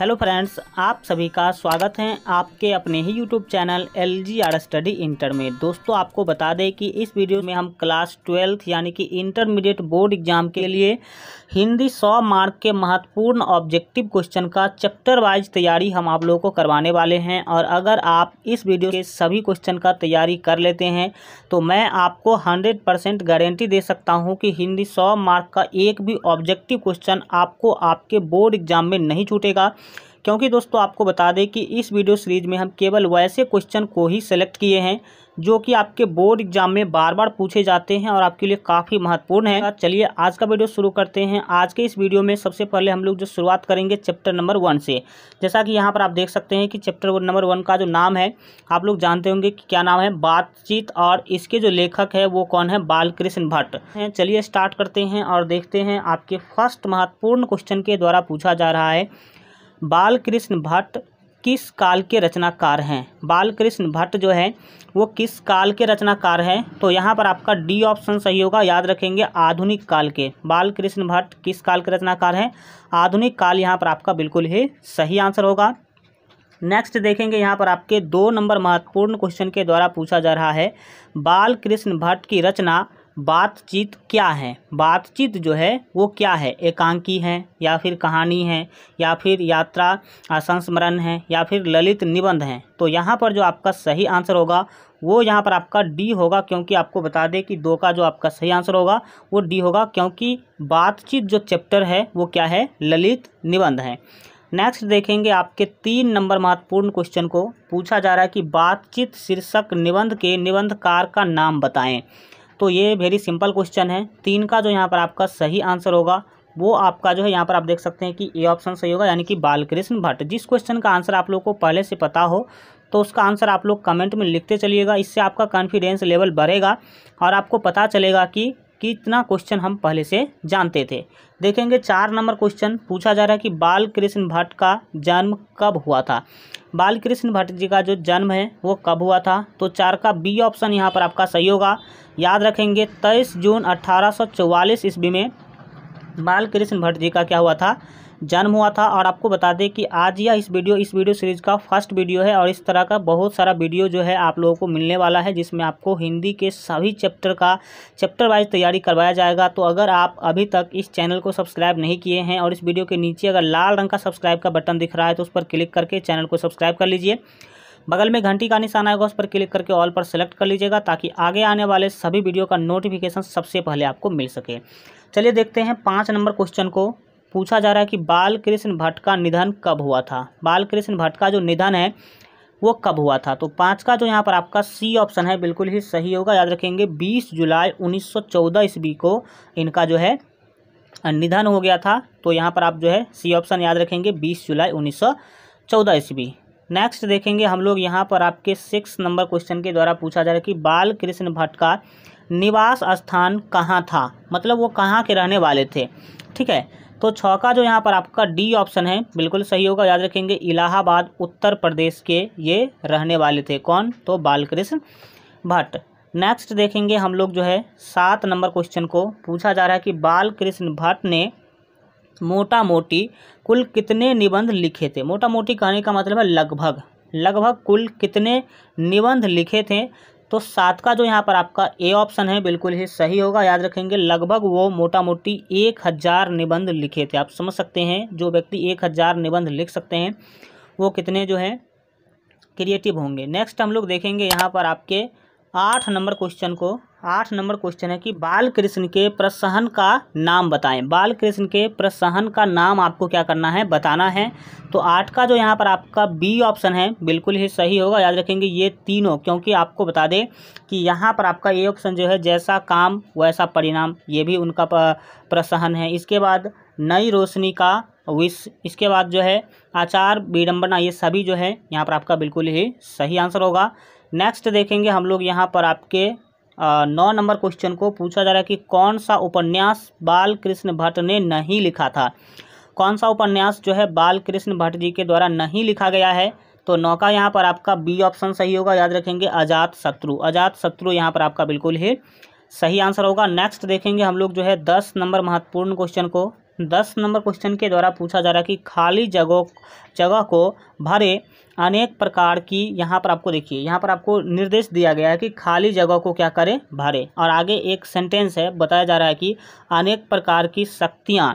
hello friends आप सभी का स्वागत है आपके अपने ही YouTube channel L G R study inter में दोस्तों आपको बता दें कि इस वीडियो में हम क्लास ट्वेल्थ यानी कि इंटरमीडिएट बोर्ड एग्जाम के लिए हिंदी 100 मार्क के महत्वपूर्ण ऑब्जेक्टिव क्वेश्चन का चैप्टर वाइज तैयारी हम आप लोगों को करवाने वाले हैं और अगर आप इस वीडियो के सभी क्वेश्चन का तैयारी कर लेते हैं तो मैं आपको हंड्रेड गारंटी दे सकता हूँ कि हिंदी सौ मार्क का एक भी ऑब्जेक्टिव क्वेश्चन आपको आपके बोर्ड एग्जाम में नहीं छूटेगा क्योंकि दोस्तों आपको बता दें कि इस वीडियो सीरीज में हम केवल वैसे क्वेश्चन को ही सेलेक्ट किए हैं जो कि आपके बोर्ड एग्जाम में बार बार पूछे जाते हैं और आपके लिए काफ़ी महत्वपूर्ण है तो चलिए आज का वीडियो शुरू करते हैं आज के इस वीडियो में सबसे पहले हम लोग जो शुरुआत करेंगे चैप्टर नंबर वन से जैसा कि यहाँ पर आप देख सकते हैं कि चैप्टर नंबर वन का जो नाम है आप लोग जानते होंगे कि क्या नाम है बातचीत और इसके जो लेखक है वो कौन है बालकृष्ण भट्ट चलिए स्टार्ट करते हैं और देखते हैं आपके फर्स्ट महत्वपूर्ण क्वेश्चन के द्वारा पूछा जा रहा है बालकृष्ण भट्ट किस काल के रचनाकार हैं बालकृष्ण भट्ट जो है वो किस काल के रचनाकार हैं तो यहाँ पर आपका डी ऑप्शन सही होगा याद रखेंगे आधुनिक काल के बालकृष्ण भट्ट किस काल के रचनाकार हैं आधुनिक काल यहाँ पर आपका बिल्कुल ही सही आंसर होगा नेक्स्ट देखेंगे यहाँ पर आपके दो नंबर महत्वपूर्ण क्वेश्चन के द्वारा पूछा जा रहा है बालकृष्ण भट्ट की रचना बातचीत क्या है बातचीत जो है वो क्या है एकांकी है या फिर कहानी है या फिर यात्रा संस्मरण है या फिर ललित निबंध है तो यहाँ पर जो आपका सही आंसर होगा वो यहाँ पर आपका डी होगा क्योंकि आपको बता दें कि दो का जो आपका सही आंसर होगा वो डी होगा क्योंकि बातचीत जो चैप्टर है वो क्या है ललित निबंध है नेक्स्ट देखेंगे आपके तीन नंबर महत्वपूर्ण क्वेश्चन को पूछा जा रहा है कि बातचीत शीर्षक निबंध के निबंधकार का नाम बताएं तो ये वेरी सिंपल क्वेश्चन है तीन का जो यहाँ पर आपका सही आंसर होगा वो आपका जो है यहाँ पर आप देख सकते हैं कि ए ऑप्शन सही होगा यानी कि बालकृष्ण भट्ट जिस क्वेश्चन का आंसर आप लोग को पहले से पता हो तो उसका आंसर आप लोग कमेंट में लिखते चलिएगा इससे आपका कॉन्फिडेंस लेवल बढ़ेगा और आपको पता चलेगा कि कितना क्वेश्चन हम पहले से जानते थे देखेंगे चार नंबर क्वेश्चन पूछा जा रहा है कि बाल कृष्ण भट्ट का जन्म कब हुआ था बाल कृष्ण भट्ट जी का जो जन्म है वो कब हुआ था तो चार का बी ऑप्शन यहाँ पर आपका सही होगा याद रखेंगे तेईस जून चौवालीस ईस्वी में बाल कृष्ण भट्ट जी का क्या हुआ था जन्म हुआ था और आपको बता दें कि आज यह इस वीडियो इस वीडियो सीरीज़ का फर्स्ट वीडियो है और इस तरह का बहुत सारा वीडियो जो है आप लोगों को मिलने वाला है जिसमें आपको हिंदी के सभी चैप्टर का चैप्टर वाइज तैयारी करवाया जाएगा तो अगर आप अभी तक इस चैनल को सब्सक्राइब नहीं किए हैं और इस वीडियो के नीचे अगर लाल रंग का सब्सक्राइब का बटन दिख रहा है तो उस पर क्लिक करके चैनल को सब्सक्राइब कर लीजिए बगल में घंटी का निशान आएगा उस पर क्लिक करके ऑल पर सेलेक्ट कर लीजिएगा ताकि आगे आने वाले सभी वीडियो का नोटिफिकेशन सबसे पहले आपको मिल सके चलिए देखते हैं पाँच नंबर क्वेश्चन को पूछा जा रहा है कि बालकृष्ण भट्ट का निधन कब हुआ था बालकृष्ण भट्ट का जो निधन है वो कब हुआ था तो पाँच का जो यहाँ पर आपका सी ऑप्शन है बिल्कुल ही सही होगा याद रखेंगे बीस जुलाई चौदह ईस्वी को इनका जो है निधन हो गया था तो यहाँ पर आप जो है सी ऑप्शन याद रखेंगे बीस जुलाई उन्नीस चौदह ईस्वी नेक्स्ट देखेंगे हम लोग यहाँ पर आपके सिक्स नंबर क्वेश्चन के द्वारा पूछा जा रहा है कि बाल कृष्ण भट्ट का निवास स्थान कहाँ था मतलब वो कहाँ के रहने वाले थे ठीक है तो छ का जो यहाँ पर आपका डी ऑप्शन है बिल्कुल सही होगा याद रखेंगे इलाहाबाद उत्तर प्रदेश के ये रहने वाले थे कौन तो बालकृष्ण भट्ट नेक्स्ट देखेंगे हम लोग जो है सात नंबर क्वेश्चन को पूछा जा रहा है कि बालकृष्ण भट्ट ने मोटा मोटी कुल कितने निबंध लिखे थे मोटा मोटी कहने का मतलब है लगभग लगभग कुल कितने निबंध लिखे थे तो सात का जो यहाँ पर आपका ए ऑप्शन है बिल्कुल ही सही होगा याद रखेंगे लगभग वो मोटा मोटी एक हज़ार निबंध लिखे थे आप समझ सकते हैं जो व्यक्ति एक हज़ार निबंध लिख सकते हैं वो कितने जो हैं क्रिएटिव होंगे नेक्स्ट हम लोग देखेंगे यहाँ पर आपके आठ नंबर क्वेश्चन को आठ नंबर क्वेश्चन है कि बाल कृष्ण के प्रसहन का नाम बताएं बाल कृष्ण के प्रसहन का नाम आपको क्या करना है बताना है तो आठ का जो यहाँ पर आपका बी ऑप्शन है बिल्कुल ही सही होगा याद रखेंगे ये तीनों क्योंकि आपको बता दें कि यहाँ पर आपका ए ऑप्शन जो है जैसा काम वैसा परिणाम ये भी उनका प्रसहन है इसके बाद नई रोशनी का विश इसके बाद जो है आचार विडम्बना ये सभी जो है यहाँ पर आपका बिल्कुल ही सही आंसर होगा नेक्स्ट देखेंगे हम लोग यहाँ पर आपके नौ नंबर क्वेश्चन को पूछा जा रहा है कि कौन सा उपन्यास बाल कृष्ण भट्ट ने नहीं लिखा था कौन सा उपन्यास जो है बाल कृष्ण भट्ट जी के द्वारा नहीं लिखा गया है तो नौका यहाँ पर आपका बी ऑप्शन सही होगा याद रखेंगे अजात शत्रु अजात शत्रु यहाँ पर आपका बिल्कुल ही सही आंसर होगा नेक्स्ट देखेंगे हम लोग जो है दस नंबर महत्वपूर्ण क्वेश्चन को दस नंबर क्वेश्चन के द्वारा पूछा जा रहा है कि खाली जगह जगह को भरे अनेक प्रकार की यहाँ पर आपको देखिए यहाँ पर आपको निर्देश दिया गया है कि खाली जगह को क्या करें भरें और आगे एक सेंटेंस है बताया जा रहा है कि अनेक प्रकार की शक्तियाँ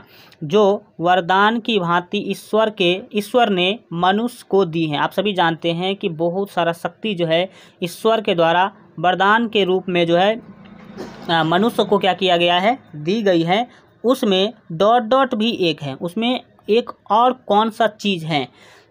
जो वरदान की भांति ईश्वर के ईश्वर ने मनुष्य को दी हैं आप सभी जानते हैं कि बहुत सारा शक्ति जो है ईश्वर के द्वारा वरदान के रूप में जो है मनुष्य को क्या किया गया है दी गई है उसमें डॉट डॉट भी एक है उसमें एक और कौन सा चीज़ है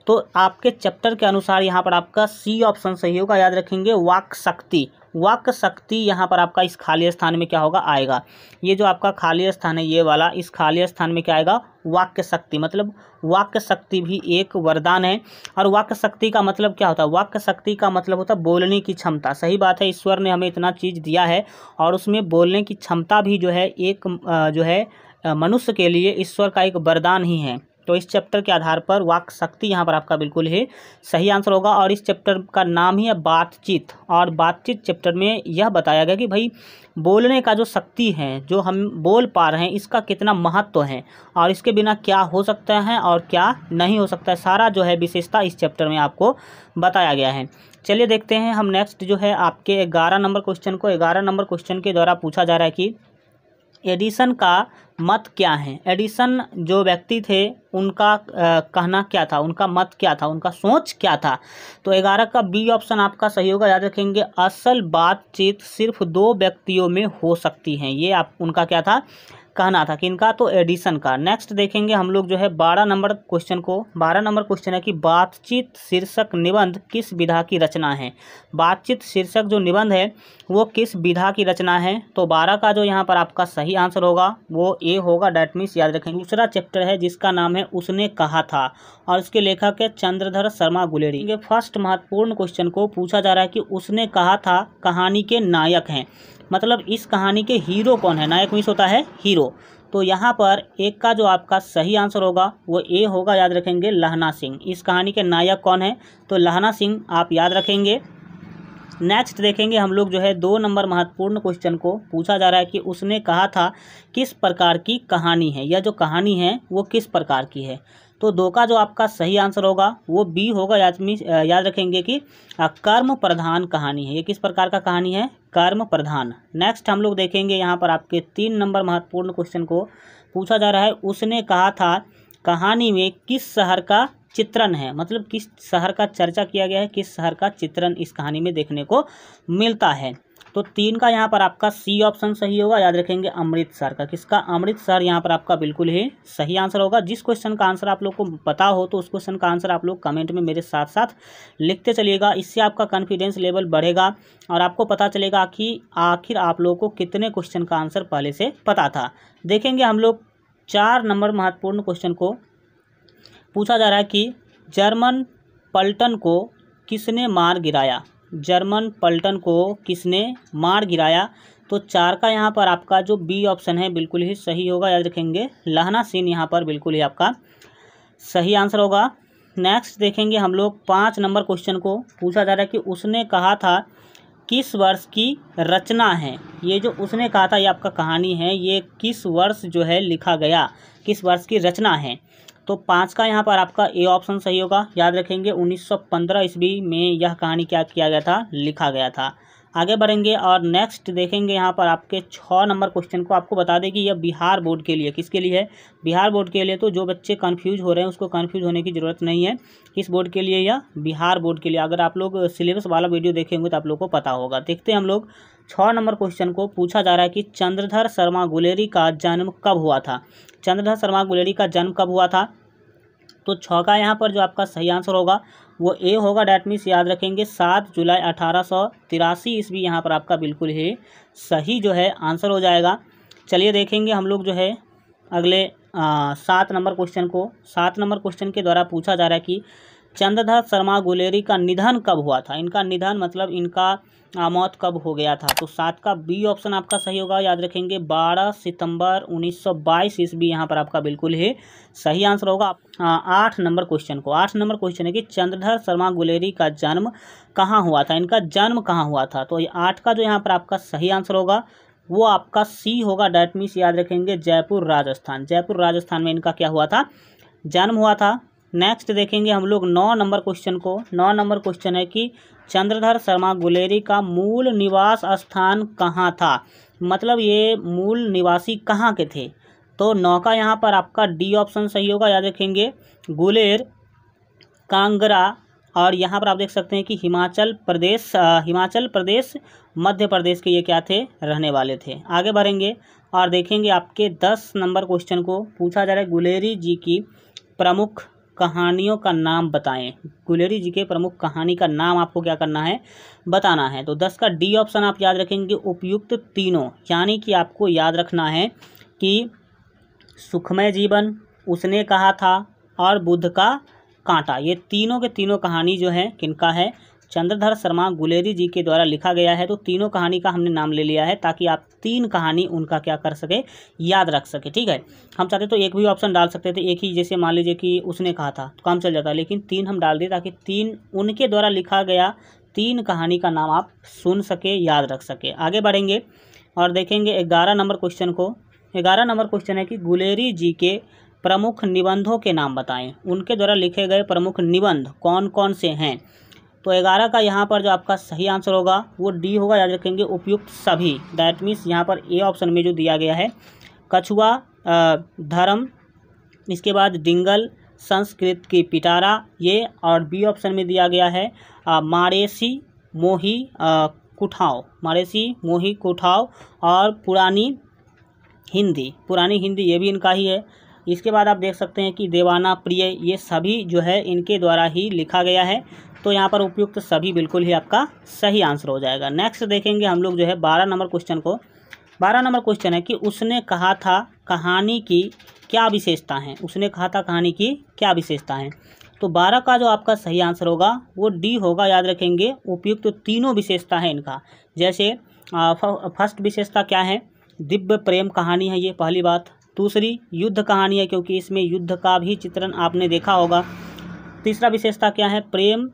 तो आपके चैप्टर के अनुसार यहाँ पर आपका सी ऑप्शन सही होगा याद रखेंगे वाक शक्ति वाक शक्ति यहाँ पर आपका इस खाली स्थान में क्या होगा आएगा ये जो आपका खाली स्थान है ये वाला इस खाली स्थान में क्या आएगा वाक्य शक्ति मतलब वाक्य शक्ति भी एक वरदान है और वाक्य शक्ति का मतलब क्या होता है वाक्य शक्ति का मतलब होता है बोलने की क्षमता सही बात है ईश्वर ने हमें इतना चीज़ दिया है और उसमें बोलने की क्षमता भी जो है एक जो है मनुष्य के लिए ईश्वर का एक वरदान ही है तो इस चैप्टर के आधार पर वाक शक्ति यहाँ पर आपका बिल्कुल ही सही आंसर होगा और इस चैप्टर का नाम ही है बातचीत और बातचीत चैप्टर में यह बताया गया कि भाई बोलने का जो शक्ति है जो हम बोल पा रहे हैं इसका कितना महत्व है और इसके बिना क्या हो सकता है और क्या नहीं हो सकता है सारा जो है विशेषता इस चैप्टर में आपको बताया गया है चलिए देखते हैं हम नेक्स्ट जो है आपके ग्यारह नंबर क्वेश्चन को ग्यारह नंबर क्वेश्चन के द्वारा पूछा जा रहा है कि एडिसन का मत क्या है एडिसन जो व्यक्ति थे उनका कहना क्या था उनका मत क्या था उनका सोच क्या था तो ग्यारह का बी ऑप्शन आपका सही होगा याद रखेंगे असल बातचीत सिर्फ दो व्यक्तियों में हो सकती है ये आप उनका क्या था कहना था कि इनका तो एडिशन का नेक्स्ट देखेंगे हम लोग जो है बारह नंबर क्वेश्चन को बारह नंबर क्वेश्चन है कि बातचीत शीर्षक निबंध किस विधा की रचना है बातचीत शीर्षक जो निबंध है वो किस विधा की रचना है तो बारह का जो यहाँ पर आपका सही आंसर होगा वो ए होगा डैट मीन्स याद रखेंगे दूसरा चैप्टर है जिसका नाम है उसने कहा था और इसके लेखक है चंद्रधर शर्मा गुलेरी ये फर्स्ट महत्वपूर्ण क्वेश्चन को पूछा जा रहा है कि उसने कहा था कहानी के नायक हैं मतलब इस कहानी के हीरो कौन है नायक मिस होता है हीरो तो यहाँ पर एक का जो आपका सही आंसर होगा वो ए होगा याद रखेंगे लहना सिंह इस कहानी के नायक कौन है तो लहना सिंह आप याद रखेंगे नेक्स्ट देखेंगे हम लोग जो है दो नंबर महत्वपूर्ण क्वेश्चन को पूछा जा रहा है कि उसने कहा था किस प्रकार की कहानी है या जो कहानी है वो किस प्रकार की है तो दो का जो आपका सही आंसर होगा वो बी होगा याद याद रखेंगे कि कर्म प्रधान कहानी है ये किस प्रकार का कहानी है कर्म प्रधान नेक्स्ट हम लोग देखेंगे यहाँ पर आपके तीन नंबर महत्वपूर्ण क्वेश्चन को पूछा जा रहा है उसने कहा था कहानी में किस शहर का चित्रण है मतलब किस शहर का चर्चा किया गया है किस शहर का चित्रण इस कहानी में देखने को मिलता है तो तीन का यहाँ पर आपका सी ऑप्शन सही होगा याद रखेंगे अमृतसर का किसका अमृतसर यहाँ पर आपका बिल्कुल ही सही आंसर होगा जिस क्वेश्चन का आंसर आप लोग को पता हो तो उस क्वेश्चन का आंसर आप लोग कमेंट में मेरे साथ साथ लिखते चलिएगा इससे आपका कॉन्फिडेंस लेवल बढ़ेगा और आपको पता चलेगा कि आखिर आप लोगों को कितने क्वेश्चन का आंसर पहले से पता था देखेंगे हम लोग चार नंबर महत्वपूर्ण क्वेश्चन को पूछा जा रहा है कि जर्मन पल्टन को किसने मार गिराया जर्मन पल्टन को किसने मार गिराया तो चार का यहाँ पर आपका जो बी ऑप्शन है बिल्कुल ही सही होगा याद रखेंगे लहना सीन यहाँ पर बिल्कुल ही आपका सही आंसर होगा नेक्स्ट देखेंगे हम लोग पाँच नंबर क्वेश्चन को पूछा जा रहा है कि उसने कहा था किस वर्ष की रचना है ये जो उसने कहा था ये आपका कहानी है ये किस वर्ष जो है लिखा गया किस वर्ष की रचना है तो पाँच का यहाँ पर आपका ए ऑप्शन सही होगा याद रखेंगे 1915 ईस्वी में यह कहानी क्या किया गया था लिखा गया था आगे बढ़ेंगे और नेक्स्ट देखेंगे यहाँ पर आपके छः नंबर क्वेश्चन को आपको बता दें कि यह बिहार बोर्ड के लिए किसके लिए है बिहार बोर्ड के लिए तो जो बच्चे कन्फ्यूज हो रहे हैं उसको कन्फ्यूज होने की ज़रूरत नहीं है किस बोर्ड के लिए या बिहार बोर्ड के लिए अगर आप लोग सिलेबस वाला वीडियो देखेंगे तो आप लोग को पता होगा देखते हैं हम लोग छः नंबर क्वेश्चन को पूछा जा रहा है कि चंद्रधर शर्मा गुलेरी का जन्म कब हुआ था चंद्रधर शर्मा गुलेरी का जन्म कब हुआ था तो छ का यहाँ पर जो आपका सही आंसर होगा वो ए होगा डैट मीन्स याद रखेंगे सात जुलाई अठारह सौ तिरासी ईस्वी यहाँ पर आपका बिल्कुल ही सही जो है आंसर हो जाएगा चलिए देखेंगे हम लोग जो है अगले सात नंबर क्वेश्चन को सात नंबर क्वेश्चन के द्वारा पूछा जा रहा है कि चंद्रधर शर्मा गुलेरी का निधन कब हुआ था इनका निधन मतलब इनका मौत कब हो गया था तो सात का बी ऑप्शन आपका सही होगा याद रखेंगे 12 सितंबर 1922 ईस्वी यहाँ पर आपका बिल्कुल ही सही आंसर होगा आठ नंबर क्वेश्चन को आठ नंबर क्वेश्चन है कि चंद्रधर शर्मा गुलेरी का जन्म कहाँ हुआ था इनका जन्म कहाँ हुआ था तो आठ का जो यहाँ पर आपका सही आंसर होगा वो आपका सी होगा डैट मीन्स याद रखेंगे जयपुर राजस्थान जयपुर राजस्थान में इनका क्या हुआ था जन्म हुआ था नेक्स्ट देखेंगे हम लोग नौ नंबर क्वेश्चन को नौ नंबर क्वेश्चन है कि चंद्रधर शर्मा गुलेरी का मूल निवास स्थान कहाँ था मतलब ये मूल निवासी कहाँ के थे तो नौ का यहाँ पर आपका डी ऑप्शन सही होगा या देखेंगे गुलेर कांगरा और यहाँ पर आप देख सकते हैं कि हिमाचल प्रदेश हिमाचल प्रदेश मध्य प्रदेश के ये क्या थे रहने वाले थे आगे बढ़ेंगे और देखेंगे आपके दस नंबर क्वेश्चन को पूछा जा रहा है गुलेरी जी की प्रमुख कहानियों का नाम बताएं गुलेरी जी के प्रमुख कहानी का नाम आपको क्या करना है बताना है तो दस का डी ऑप्शन आप याद रखेंगे उपयुक्त तीनों यानी कि आपको याद रखना है कि सुखमय जीवन उसने कहा था और बुद्ध का कांटा ये तीनों के तीनों कहानी जो है किनका है चंद्रधर शर्मा गुलेरी जी के द्वारा लिखा गया है तो तीनों कहानी का हमने नाम ले लिया है ताकि आप तीन कहानी उनका क्या कर सके याद रख सके ठीक है हम चाहते तो एक भी ऑप्शन डाल सकते थे एक ही जैसे मान लीजिए कि उसने कहा था तो काम चल जाता लेकिन तीन हम डाल दिए ताकि तीन उनके द्वारा लिखा गया तीन कहानी का नाम आप सुन सके याद रख सके आगे बढ़ेंगे और देखेंगे ग्यारह नंबर क्वेश्चन को ग्यारह नंबर क्वेश्चन है कि गुलेरी जी के प्रमुख निबंधों के नाम बताएं उनके द्वारा लिखे गए प्रमुख निबंध कौन कौन से हैं तो ग्यारह का यहाँ पर जो आपका सही आंसर होगा वो डी होगा याद रखेंगे उपयुक्त सभी दैट मीन्स यहाँ पर ए ऑप्शन में जो दिया गया है कछुआ धर्म इसके बाद डिंगल संस्कृत की पिटारा ये और बी ऑप्शन में दिया गया है मारेसी मोही कुठाओ मारेसी मोही कुठाओ और पुरानी हिंदी पुरानी हिंदी ये भी इनका ही है इसके बाद आप देख सकते हैं कि देवाना प्रिय ये सभी जो है इनके द्वारा ही लिखा गया है तो यहाँ पर उपयुक्त सभी बिल्कुल ही आपका सही आंसर हो जाएगा नेक्स्ट देखेंगे हम लोग जो है बारह नंबर क्वेश्चन को बारह नंबर क्वेश्चन है कि उसने कहा था कहानी की क्या विशेषता है उसने कहा था कहानी की क्या विशेषता है तो बारह का जो आपका सही आंसर होगा वो डी होगा याद रखेंगे उपयुक्त तो तीनों विशेषता है इनका जैसे फर्स्ट विशेषता क्या है दिव्य प्रेम कहानी है ये पहली बात दूसरी युद्ध कहानी है क्योंकि इसमें युद्ध का भी चित्रण आपने देखा होगा तीसरा विशेषता क्या है प्रेम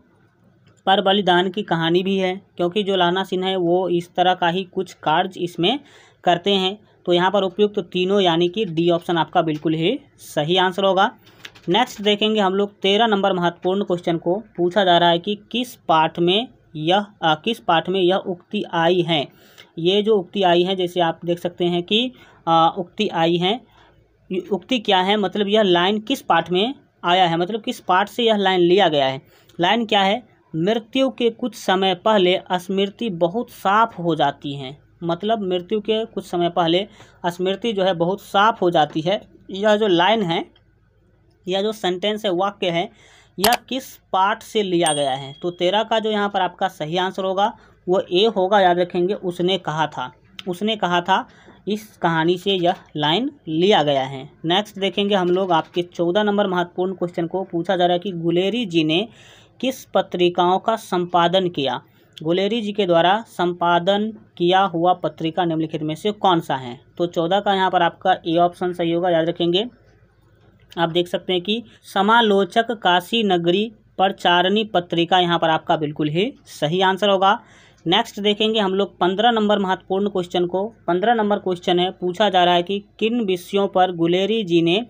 पर बलिदान की कहानी भी है क्योंकि जो लाना सिन्हा है वो इस तरह का ही कुछ कार्य इसमें करते हैं तो यहाँ पर उपयुक्त तो तीनों यानी कि डी ऑप्शन आपका बिल्कुल ही सही आंसर होगा नेक्स्ट देखेंगे हम लोग तेरह नंबर महत्वपूर्ण क्वेश्चन को पूछा जा रहा है कि किस पाठ में यह आ, किस पाठ में यह उक्ति आई है ये जो उक्ति आई है जैसे आप देख सकते हैं कि आ, उक्ति आई है उक्ति क्या है मतलब यह लाइन किस पाठ में आया है मतलब किस पाठ से यह लाइन लिया गया है लाइन क्या है मृत्यु के कुछ समय पहले स्मृति बहुत साफ हो जाती हैं मतलब मृत्यु के कुछ समय पहले स्मृति जो है बहुत साफ हो जाती है यह जो लाइन है यह जो सेंटेंस है वाक्य है यह किस पार्ट से लिया गया है तो तेरह का जो यहाँ पर आपका सही आंसर होगा वो ए होगा याद रखेंगे उसने कहा था उसने कहा था इस कहानी से यह लाइन लिया गया है नेक्स्ट देखेंगे हम लोग आपके चौदह नंबर महत्वपूर्ण क्वेश्चन को पूछा जा रहा है कि गुलेरी जी ने किस पत्रिकाओं का संपादन किया गुलेरी जी के द्वारा संपादन किया हुआ पत्रिका निम्नलिखित में से कौन सा है तो चौदह का यहाँ पर आपका ए ऑप्शन सही होगा याद रखेंगे आप देख सकते हैं कि समालोचक काशी नगरी पर चारणी पत्रिका यहाँ पर आपका बिल्कुल ही सही आंसर होगा नेक्स्ट देखेंगे हम लोग पंद्रह नंबर महत्वपूर्ण क्वेश्चन को पंद्रह नंबर क्वेश्चन है पूछा जा रहा है कि किन विषयों पर गुलेरी जी ने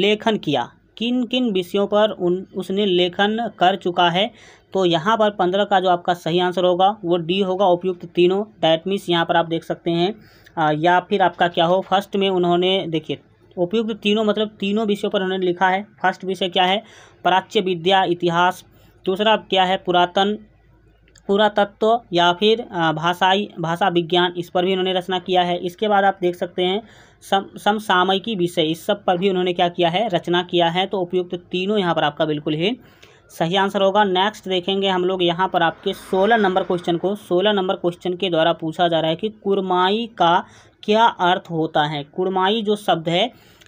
लेखन किया किन किन विषयों पर उन उसने लेखन कर चुका है तो यहाँ पर पंद्रह का जो आपका सही आंसर होगा वो डी होगा उपयुक्त तीनों डैट मीन्स यहाँ पर आप देख सकते हैं आ, या फिर आपका क्या हो फर्स्ट में उन्होंने देखिए उपयुक्त तीनों मतलब तीनों विषयों पर उन्होंने लिखा है फर्स्ट विषय क्या है प्राच्य विद्या इतिहास दूसरा क्या है पुरातन पुरातत्व या फिर भाषाई भाषा विज्ञान इस पर भी उन्होंने रचना किया है इसके बाद आप देख सकते हैं सम समसामयिकी विषय इस सब पर भी उन्होंने क्या किया है रचना किया है तो उपयुक्त तो तीनों यहाँ पर आपका बिल्कुल ही सही आंसर होगा नेक्स्ट देखेंगे हम लोग यहाँ पर आपके सोलह नंबर क्वेश्चन को सोलह नंबर क्वेश्चन के द्वारा पूछा जा रहा है कि कुरमाई का क्या अर्थ होता है कुरमाई जो शब्द है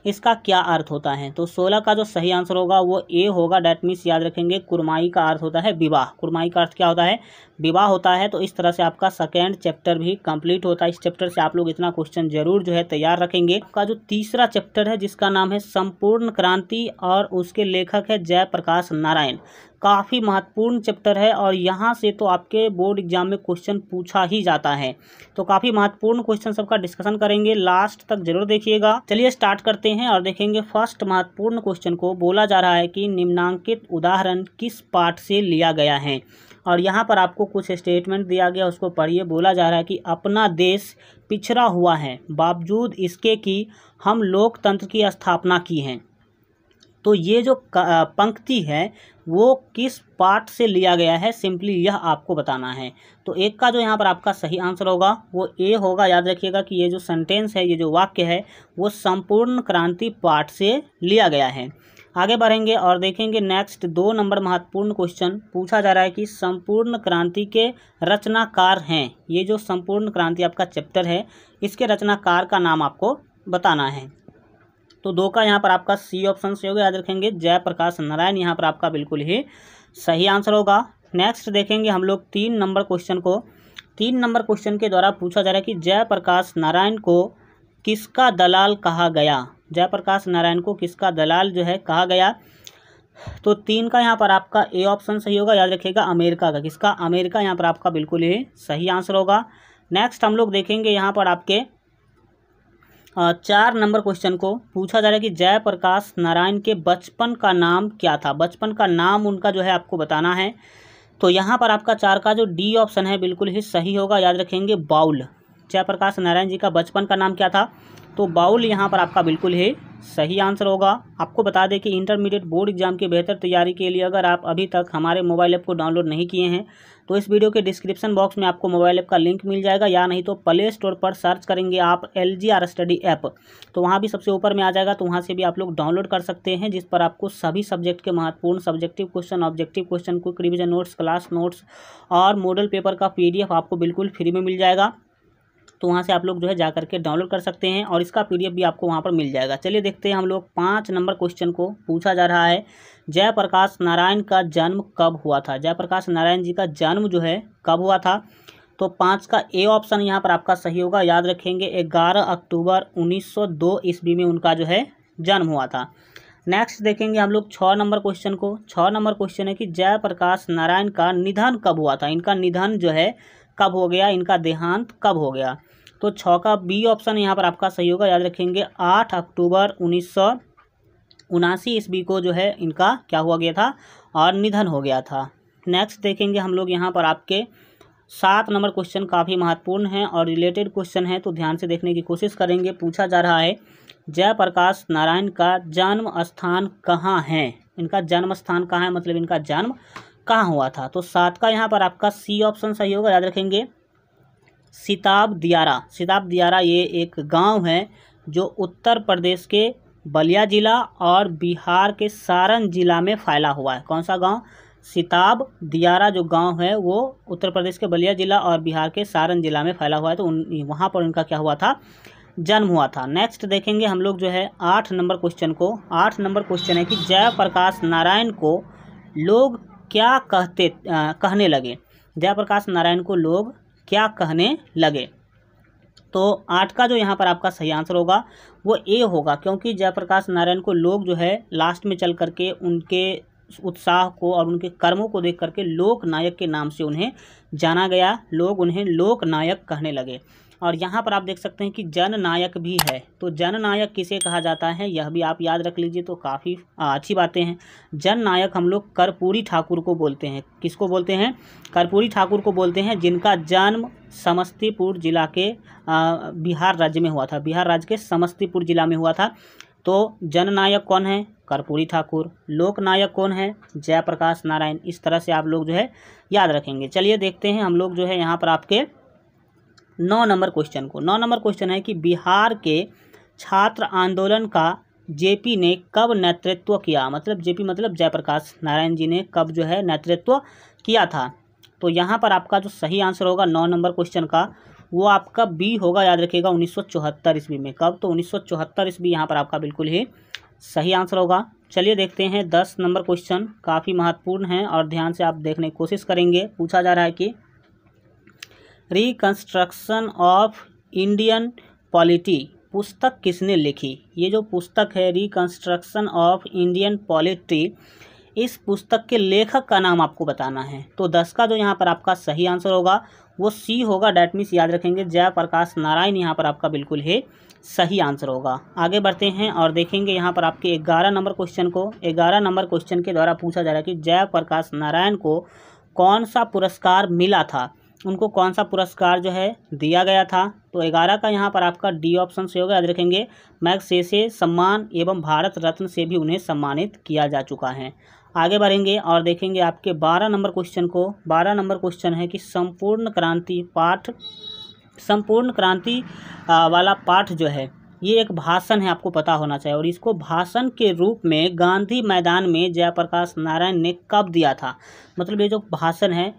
इसका क्या अर्थ होता है तो सोलह का जो सही आंसर होगा वो ए होगा डैट मीन्स याद रखेंगे कुरमाई का अर्थ होता है विवाह कुरमाई का अर्थ क्या होता है विवाह होता है तो इस तरह से आपका सेकेंड चैप्टर भी कंप्लीट होता है इस चैप्टर से आप लोग इतना क्वेश्चन जरूर जो है तैयार रखेंगे आपका जो तीसरा चैप्टर है जिसका नाम है संपूर्ण क्रांति और उसके लेखक है जयप्रकाश नारायण काफ़ी महत्वपूर्ण चैप्टर है और यहाँ से तो आपके बोर्ड एग्जाम में क्वेश्चन पूछा ही जाता है तो काफ़ी महत्वपूर्ण क्वेश्चन सबका डिस्कशन करेंगे लास्ट तक जरूर देखिएगा चलिए स्टार्ट करते हैं और देखेंगे फर्स्ट महत्वपूर्ण क्वेश्चन को बोला जा रहा है कि निम्नांकित उदाहरण किस पाठ से लिया गया है और यहाँ पर आपको कुछ स्टेटमेंट दिया गया उसको पढ़िए बोला जा रहा है कि अपना देश पिछड़ा हुआ है बावजूद इसके कि हम लोकतंत्र की स्थापना की हैं तो ये जो पंक्ति है वो किस पार्ट से लिया गया है सिंपली यह आपको बताना है तो एक का जो यहाँ पर आपका सही आंसर होगा वो ए होगा याद रखिएगा कि ये जो सेंटेंस है ये जो वाक्य है वो संपूर्ण क्रांति पाठ से लिया गया है आगे बढ़ेंगे और देखेंगे नेक्स्ट दो नंबर महत्वपूर्ण क्वेश्चन पूछा जा रहा है कि संपूर्ण क्रांति के रचनाकार हैं ये जो संपूर्ण क्रांति आपका चैप्टर है इसके रचनाकार का नाम आपको बताना है तो दो का यहाँ पर आपका सी ऑप्शन सही होगा याद रखेंगे जयप्रकाश नारायण यहाँ पर आपका बिल्कुल ही सही आंसर होगा नेक्स्ट देखेंगे हम लोग तीन नंबर क्वेश्चन को तीन नंबर क्वेश्चन के द्वारा पूछा जा रहा है कि जयप्रकाश नारायण को किसका दलाल कहा गया जयप्रकाश नारायण को किसका दलाल जो है कहा गया तो तीन का यहाँ पर आपका ए ऑप्शन सही होगा याद रखिएगा अमेरिका का किसका अमेरिका यहाँ पर आपका बिल्कुल ही सही आंसर होगा नेक्स्ट हम लोग देखेंगे यहाँ पर आपके चार नंबर क्वेश्चन को पूछा जा रहा है कि जयप्रकाश नारायण के बचपन का नाम क्या था बचपन का नाम उनका जो है आपको बताना है तो यहाँ पर आपका चार का जो डी ऑप्शन है बिल्कुल ही सही होगा याद रखेंगे बाउल जयप्रकाश नारायण जी का बचपन का नाम क्या था तो बाउल यहाँ पर आपका बिल्कुल है सही आंसर होगा आपको बता दें कि इंटरमीडिएट बोर्ड एग्जाम की बेहतर तैयारी के लिए अगर आप अभी तक हमारे मोबाइल ऐप को डाउनलोड नहीं किए हैं तो इस वीडियो के डिस्क्रिप्शन बॉक्स में आपको मोबाइल ऐप का लिंक मिल जाएगा या नहीं तो प्ले स्टोर पर सर्च करेंगे आप L G R study app तो वहाँ भी सबसे ऊपर में आ जाएगा तो वहाँ से भी आप लोग डाउनलोड कर सकते हैं जिस पर आपको सभी सब्जेक्ट के महत्वपूर्ण subjective question objective question quick revision notes class notes और मॉडल पेपर का पी आपको बिल्कुल फ्री में मिल जाएगा तो वहाँ से आप लोग जो है जा करके डाउनलोड कर सकते हैं और इसका पी भी आपको वहाँ पर मिल जाएगा चलिए देखते हैं हम लोग पाँच नंबर क्वेश्चन को पूछा जा रहा है जयप्रकाश नारायण का जन्म कब हुआ था जयप्रकाश नारायण जी का जन्म जो है कब हुआ था तो पाँच का ए ऑप्शन यहाँ पर आपका सही होगा याद रखेंगे ग्यारह अक्टूबर 1902 ईस्वी में उनका जो है जन्म हुआ था नेक्स्ट देखेंगे हम लोग छः नंबर क्वेश्चन को छः नंबर क्वेश्चन है कि जयप्रकाश नारायण का निधन कब हुआ था इनका निधन जो है कब हो गया इनका देहांत कब हो गया तो छ का बी ऑप्शन यहाँ पर आपका सही होगा याद रखेंगे आठ अक्टूबर उन्नीस सौ उनासी ईस्वी को जो है इनका क्या हुआ गया था और निधन हो गया था नेक्स्ट देखेंगे हम लोग यहाँ पर आपके सात नंबर क्वेश्चन काफ़ी महत्वपूर्ण हैं और रिलेटेड क्वेश्चन है तो ध्यान से देखने की कोशिश करेंगे पूछा जा रहा है जयप्रकाश नारायण का जन्म स्थान कहाँ है इनका जन्म स्थान कहाँ है मतलब इनका जन्म कहाँ हुआ था तो सात का यहाँ पर आपका सी ऑप्शन सही होगा याद रखेंगे सिताब दियारा सिताब दियारा ये एक गांव है जो उत्तर प्रदेश के बलिया ज़िला और बिहार के सारण ज़िला में फैला हुआ है कौन सा गांव सिताब दियारा जो गांव है वो उत्तर प्रदेश के बलिया ज़िला और बिहार के सारण ज़िला में फैला हुआ है तो उन वहाँ पर उनका क्या हुआ था जन्म हुआ था नेक्स्ट देखेंगे हम लोग जो है आठ नंबर क्वेश्चन को आठ नंबर क्वेश्चन है कि जयप्रकाश नारायण को लोग क्या कहते आ, कहने लगे जयप्रकाश नारायण को लोग क्या कहने लगे तो आठ का जो यहाँ पर आपका सही आंसर होगा वो ए होगा क्योंकि जयप्रकाश नारायण को लोग जो है लास्ट में चल करके उनके उत्साह को और उनके कर्मों को देख करके लोक नायक के नाम से उन्हें जाना गया लोग उन्हें लोक नायक कहने लगे और यहाँ पर आप देख सकते हैं कि जननायक भी है तो जननायक किसे कहा जाता है यह भी आप याद रख लीजिए तो काफ़ी अच्छी बातें हैं जननायक हम लोग कर्पूरी ठाकुर को बोलते हैं किसको बोलते हैं कर्पूरी ठाकुर को बोलते हैं जिनका जन्म समस्तीपुर जिला के आ, बिहार राज्य में हुआ था बिहार राज्य के समस्तीपुर जिला में हुआ था तो जननायक कौन है कर्पूरी ठाकुर लोकनायक कौन है जयप्रकाश नारायण इस तरह से आप लोग जो है याद रखेंगे चलिए देखते हैं हम लोग जो है यहाँ पर आपके नौ नंबर क्वेश्चन को नौ नंबर क्वेश्चन है कि बिहार के छात्र आंदोलन का जेपी ने कब नेतृत्व किया मतलब जेपी मतलब जयप्रकाश नारायण जी ने कब जो है नेतृत्व किया था तो यहाँ पर आपका जो सही आंसर होगा नौ नंबर क्वेश्चन का वो आपका बी होगा याद रखिएगा उन्नीस सौ चौहत्तर ईस्वी में कब तो उन्नीस सौ चौहत्तर ईस्वी यहाँ पर आपका बिल्कुल ही सही आंसर होगा चलिए देखते हैं दस नंबर क्वेश्चन काफ़ी महत्वपूर्ण है और ध्यान से आप देखने की कोशिश करेंगे पूछा जा रहा है कि रिकंस्ट्रक्शन ऑफ इंडियन पॉलिटी पुस्तक किसने लिखी ये जो पुस्तक है रिकंस्ट्रक्शन ऑफ इंडियन पॉलिटी इस पुस्तक के लेखक का नाम आपको बताना है तो दस का जो यहाँ पर आपका सही आंसर होगा वो सी होगा डैट मीन्स याद रखेंगे जयप्रकाश नारायण यहाँ पर आपका बिल्कुल है सही आंसर होगा आगे बढ़ते हैं और देखेंगे यहाँ पर आपके ग्यारह नंबर क्वेश्चन को ग्यारह नंबर क्वेश्चन के द्वारा पूछा जा रहा है कि जयप्रकाश नारायण को कौन सा पुरस्कार मिला था उनको कौन सा पुरस्कार जो है दिया गया था तो ग्यारह का यहाँ पर आपका डी ऑप्शन से होगा याद रखेंगे मैगसेसे सम्मान एवं भारत रत्न से भी उन्हें सम्मानित किया जा चुका है आगे बढ़ेंगे और देखेंगे आपके बारह नंबर क्वेश्चन को बारह नंबर क्वेश्चन है कि संपूर्ण क्रांति पाठ संपूर्ण क्रांति वाला पाठ जो है ये एक भाषण है आपको पता होना चाहिए और इसको भाषण के रूप में गांधी मैदान में जयप्रकाश नारायण ने कब दिया था मतलब ये जो भाषण है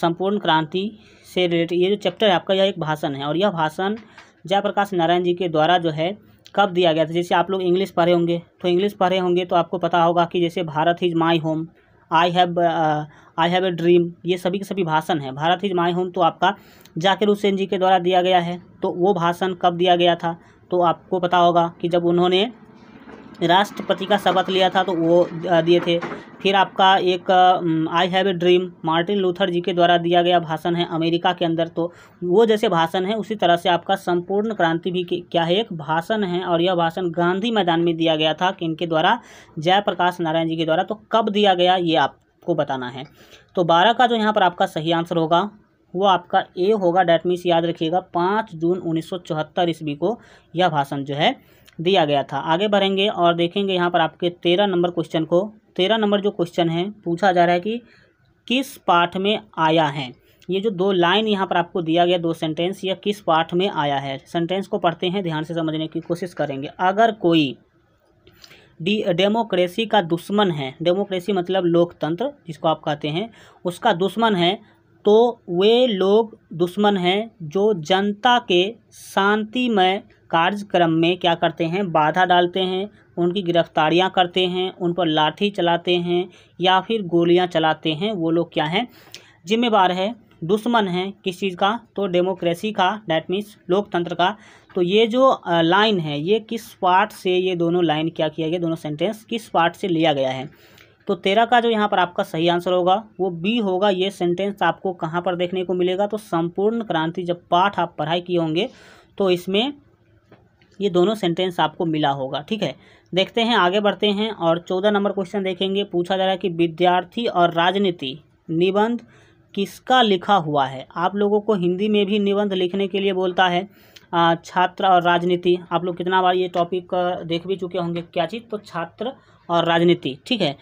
संपूर्ण क्रांति से रिलेटेड ये जो चैप्टर है आपका यह एक भाषण है और यह भाषण जयप्रकाश नारायण जी के द्वारा जो है कब दिया गया था जैसे आप लोग इंग्लिश पढ़े होंगे तो इंग्लिश पढ़े होंगे तो आपको पता होगा कि जैसे Bharat is my home I have I have a dream ये सभी के सभी भाषण है भारत इज माई होम तो आपका जाकिर हुसैन जी के द्वारा दिया गया है तो वो भाषण कब दिया गया था तो आपको पता होगा कि जब उन्होंने राष्ट्रपति का शपथ लिया था तो वो दिए थे फिर आपका एक I have a dream Martin Luther ji के द्वारा दिया गया भाषण है अमेरिका के अंदर तो वो जैसे भाषण है उसी तरह से आपका संपूर्ण क्रांति भी क्या है एक भाषण है और यह भाषण गांधी मैदान में दिया गया था कि इनके द्वारा जयप्रकाश नारायण जी के द्वारा तो कब दिया गया ये आपको बताना है तो बारह का जो यहाँ पर आपका सही आंसर होगा वो आपका ए होगा डैट मीन्स याद रखिएगा पाँच जून उन्नीस ईस्वी को यह भाषण जो है दिया गया था आगे बढ़ेंगे और देखेंगे यहाँ पर आपके तेरह नंबर क्वेश्चन को तेरह नंबर जो क्वेश्चन है पूछा जा रहा है कि किस पाठ में आया है ये जो दो लाइन यहाँ पर आपको दिया गया दो सेंटेंस यह किस पाठ में आया है सेंटेंस को पढ़ते हैं ध्यान से समझने की कोशिश करेंगे अगर कोई डी डेमोक्रेसी का दुश्मन है डेमोक्रेसी मतलब लोकतंत्र जिसको आप कहते हैं उसका दुश्मन है तो वे लोग दुश्मन हैं जो जनता के शांतिमय कार्यक्रम में क्या करते हैं बाधा डालते हैं उनकी गिरफ्तारियां करते हैं उन पर लाठी चलाते हैं या फिर गोलियां चलाते हैं वो लोग क्या हैं जिम्मेवार है दुश्मन है किस चीज़ का तो डेमोक्रेसी का डैट मीन्स लोकतंत्र का तो ये जो लाइन है ये किस पार्ट से ये दोनों लाइन क्या किया गया दोनों सेंटेंस किस पार्ट से लिया गया है तो तेरह का जो यहाँ पर आपका सही आंसर होगा वो बी होगा ये सेंटेंस आपको कहाँ पर देखने को मिलेगा तो संपूर्ण क्रांति जब पाठ आप पढ़ाई किए होंगे तो इसमें ये दोनों सेंटेंस आपको मिला होगा ठीक है देखते हैं आगे बढ़ते हैं और चौदह नंबर क्वेश्चन देखेंगे पूछा जा रहा है कि विद्यार्थी और राजनीति निबंध किसका लिखा हुआ है आप लोगों को हिंदी में भी निबंध लिखने के लिए बोलता है छात्र और राजनीति आप लोग कितना बार ये टॉपिक देख भी चुके होंगे क्या चीज़ तो छात्र और राजनीति ठीक है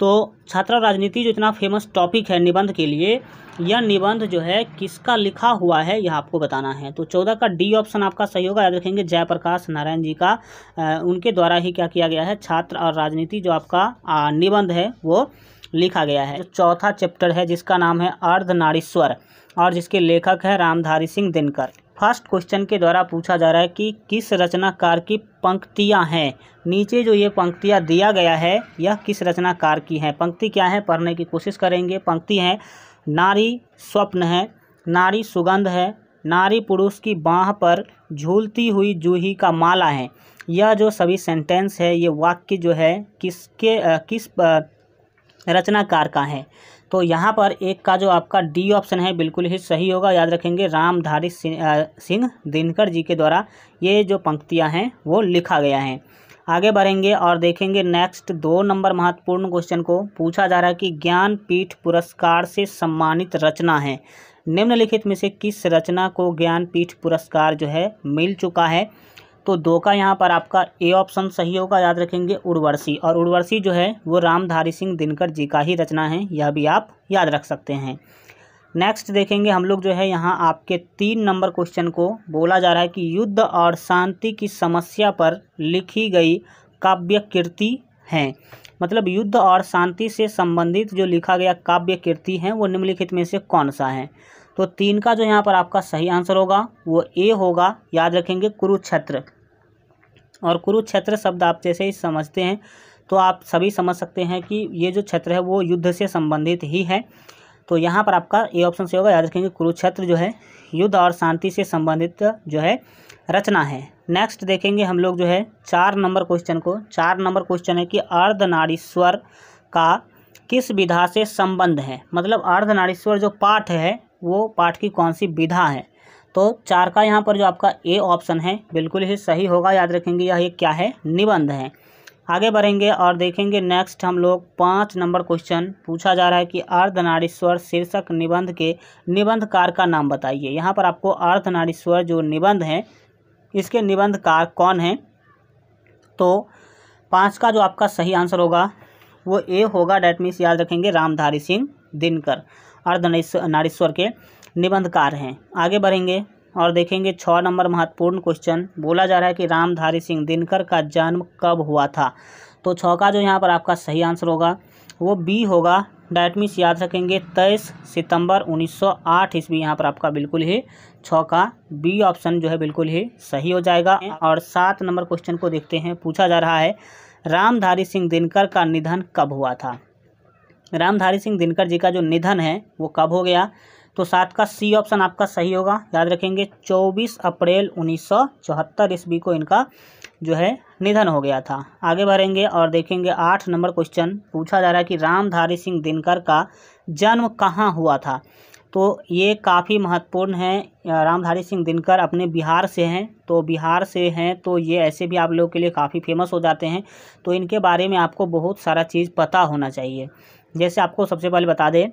तो छात्र राजनीति जो इतना फेमस टॉपिक है निबंध के लिए यह निबंध जो है किसका लिखा हुआ है यह आपको बताना है तो चौदह का डी ऑप्शन आपका सही होगा याद रखेंगे जयप्रकाश नारायण जी का आ, उनके द्वारा ही क्या किया गया है छात्र और राजनीति जो आपका आ, निबंध है वो लिखा गया है चौथा चैप्टर है जिसका नाम है अर्धनारीश्वर और जिसके लेखक है रामधारी सिंह दिनकर फर्स्ट क्वेश्चन के द्वारा पूछा जा रहा है कि किस रचनाकार की पंक्तियां हैं नीचे जो ये पंक्तियां दिया गया है यह किस रचनाकार की है पंक्ति क्या है पढ़ने की कोशिश करेंगे पंक्ति है नारी स्वप्न है नारी सुगंध है नारी पुरुष की बाह पर झूलती हुई जूही का माला है यह जो सभी सेंटेंस है ये वाक्य जो है किसके किस रचनाकार का है तो यहाँ पर एक का जो आपका डी ऑप्शन है बिल्कुल ही सही होगा याद रखेंगे रामधारी सिंह दिनकर जी के द्वारा ये जो पंक्तियाँ हैं वो लिखा गया है आगे बढ़ेंगे और देखेंगे नेक्स्ट दो नंबर महत्वपूर्ण क्वेश्चन को पूछा जा रहा है कि ज्ञानपीठ पुरस्कार से सम्मानित रचना है निम्नलिखित में से किस रचना को ज्ञानपीठ पुरस्कार जो है मिल चुका है तो दो का यहाँ पर आपका ए ऑप्शन सही होगा याद रखेंगे उर्वर्षी और उर्वर्षी जो है वो रामधारी सिंह दिनकर जी का ही रचना है यह भी आप याद रख सकते हैं नेक्स्ट देखेंगे हम लोग जो है यहाँ आपके तीन नंबर क्वेश्चन को बोला जा रहा है कि युद्ध और शांति की समस्या पर लिखी गई काव्य कृति हैं मतलब युद्ध और शांति से संबंधित जो लिखा गया काव्य कृति हैं वो निम्नलिखित में से कौन सा है तो तीन का जो यहाँ पर आपका सही आंसर होगा वो ए होगा याद रखेंगे कुरुक्षेत्र और कुरुक्षेत्र शब्द आप जैसे ही समझते हैं तो आप सभी समझ सकते हैं कि ये जो क्षेत्र है वो युद्ध से संबंधित ही है तो यहाँ पर आपका ये ऑप्शन से होगा याद रखेंगे कुरुक्षेत्र जो है युद्ध और शांति से संबंधित जो है रचना है नेक्स्ट देखेंगे हम लोग जो है चार नंबर क्वेश्चन को चार नंबर क्वेश्चन है कि अर्धनारीश्वर का किस विधा से संबंध है मतलब अर्धनारीश्वर जो पाठ है वो पाठ की कौन सी विधा है तो चार का यहाँ पर जो आपका ए ऑप्शन है बिल्कुल ही सही होगा याद रखेंगे यह एक क्या है निबंध है आगे बढ़ेंगे और देखेंगे नेक्स्ट हम लोग पाँच नंबर क्वेश्चन पूछा जा रहा है कि अर्धनारीश्वर शीर्षक निबंध के निबंधकार का नाम बताइए यहाँ पर आपको अर्धनारीश्वर जो निबंध है इसके निबंधकार कौन है तो पाँच का जो आपका सही आंसर होगा वो ए होगा डैट मीन्स याद रखेंगे रामधारी सिंह दिनकर अर्धनारीश्वर के निबंधकार हैं आगे बढ़ेंगे और देखेंगे छः नंबर महत्वपूर्ण क्वेश्चन बोला जा रहा है कि रामधारी सिंह दिनकर का जन्म कब हुआ था तो छः का जो यहाँ पर आपका सही आंसर होगा वो बी होगा डैट मीन्स याद रखेंगे तेईस सितंबर 1908 ईस्वी यहाँ पर आपका बिल्कुल ही छः का बी ऑप्शन जो है बिल्कुल ही सही हो जाएगा और सात नंबर क्वेश्चन को देखते हैं पूछा जा रहा है रामधारी सिंह दिनकर का निधन कब हुआ था रामधारी सिंह दिनकर जी का जो निधन है वो कब हो गया तो सात का सी ऑप्शन आपका सही होगा याद रखेंगे 24 अप्रैल उन्नीस चौहत्तर ईस्वी को इनका जो है निधन हो गया था आगे बढ़ेंगे और देखेंगे आठ नंबर क्वेश्चन पूछा जा रहा है कि रामधारी सिंह दिनकर का जन्म कहाँ हुआ था तो ये काफ़ी महत्वपूर्ण है रामधारी सिंह दिनकर अपने बिहार से हैं तो बिहार से हैं तो ये ऐसे भी आप लोगों के लिए काफ़ी फेमस हो जाते हैं तो इनके बारे में आपको बहुत सारा चीज़ पता होना चाहिए जैसे आपको सबसे पहले बता दें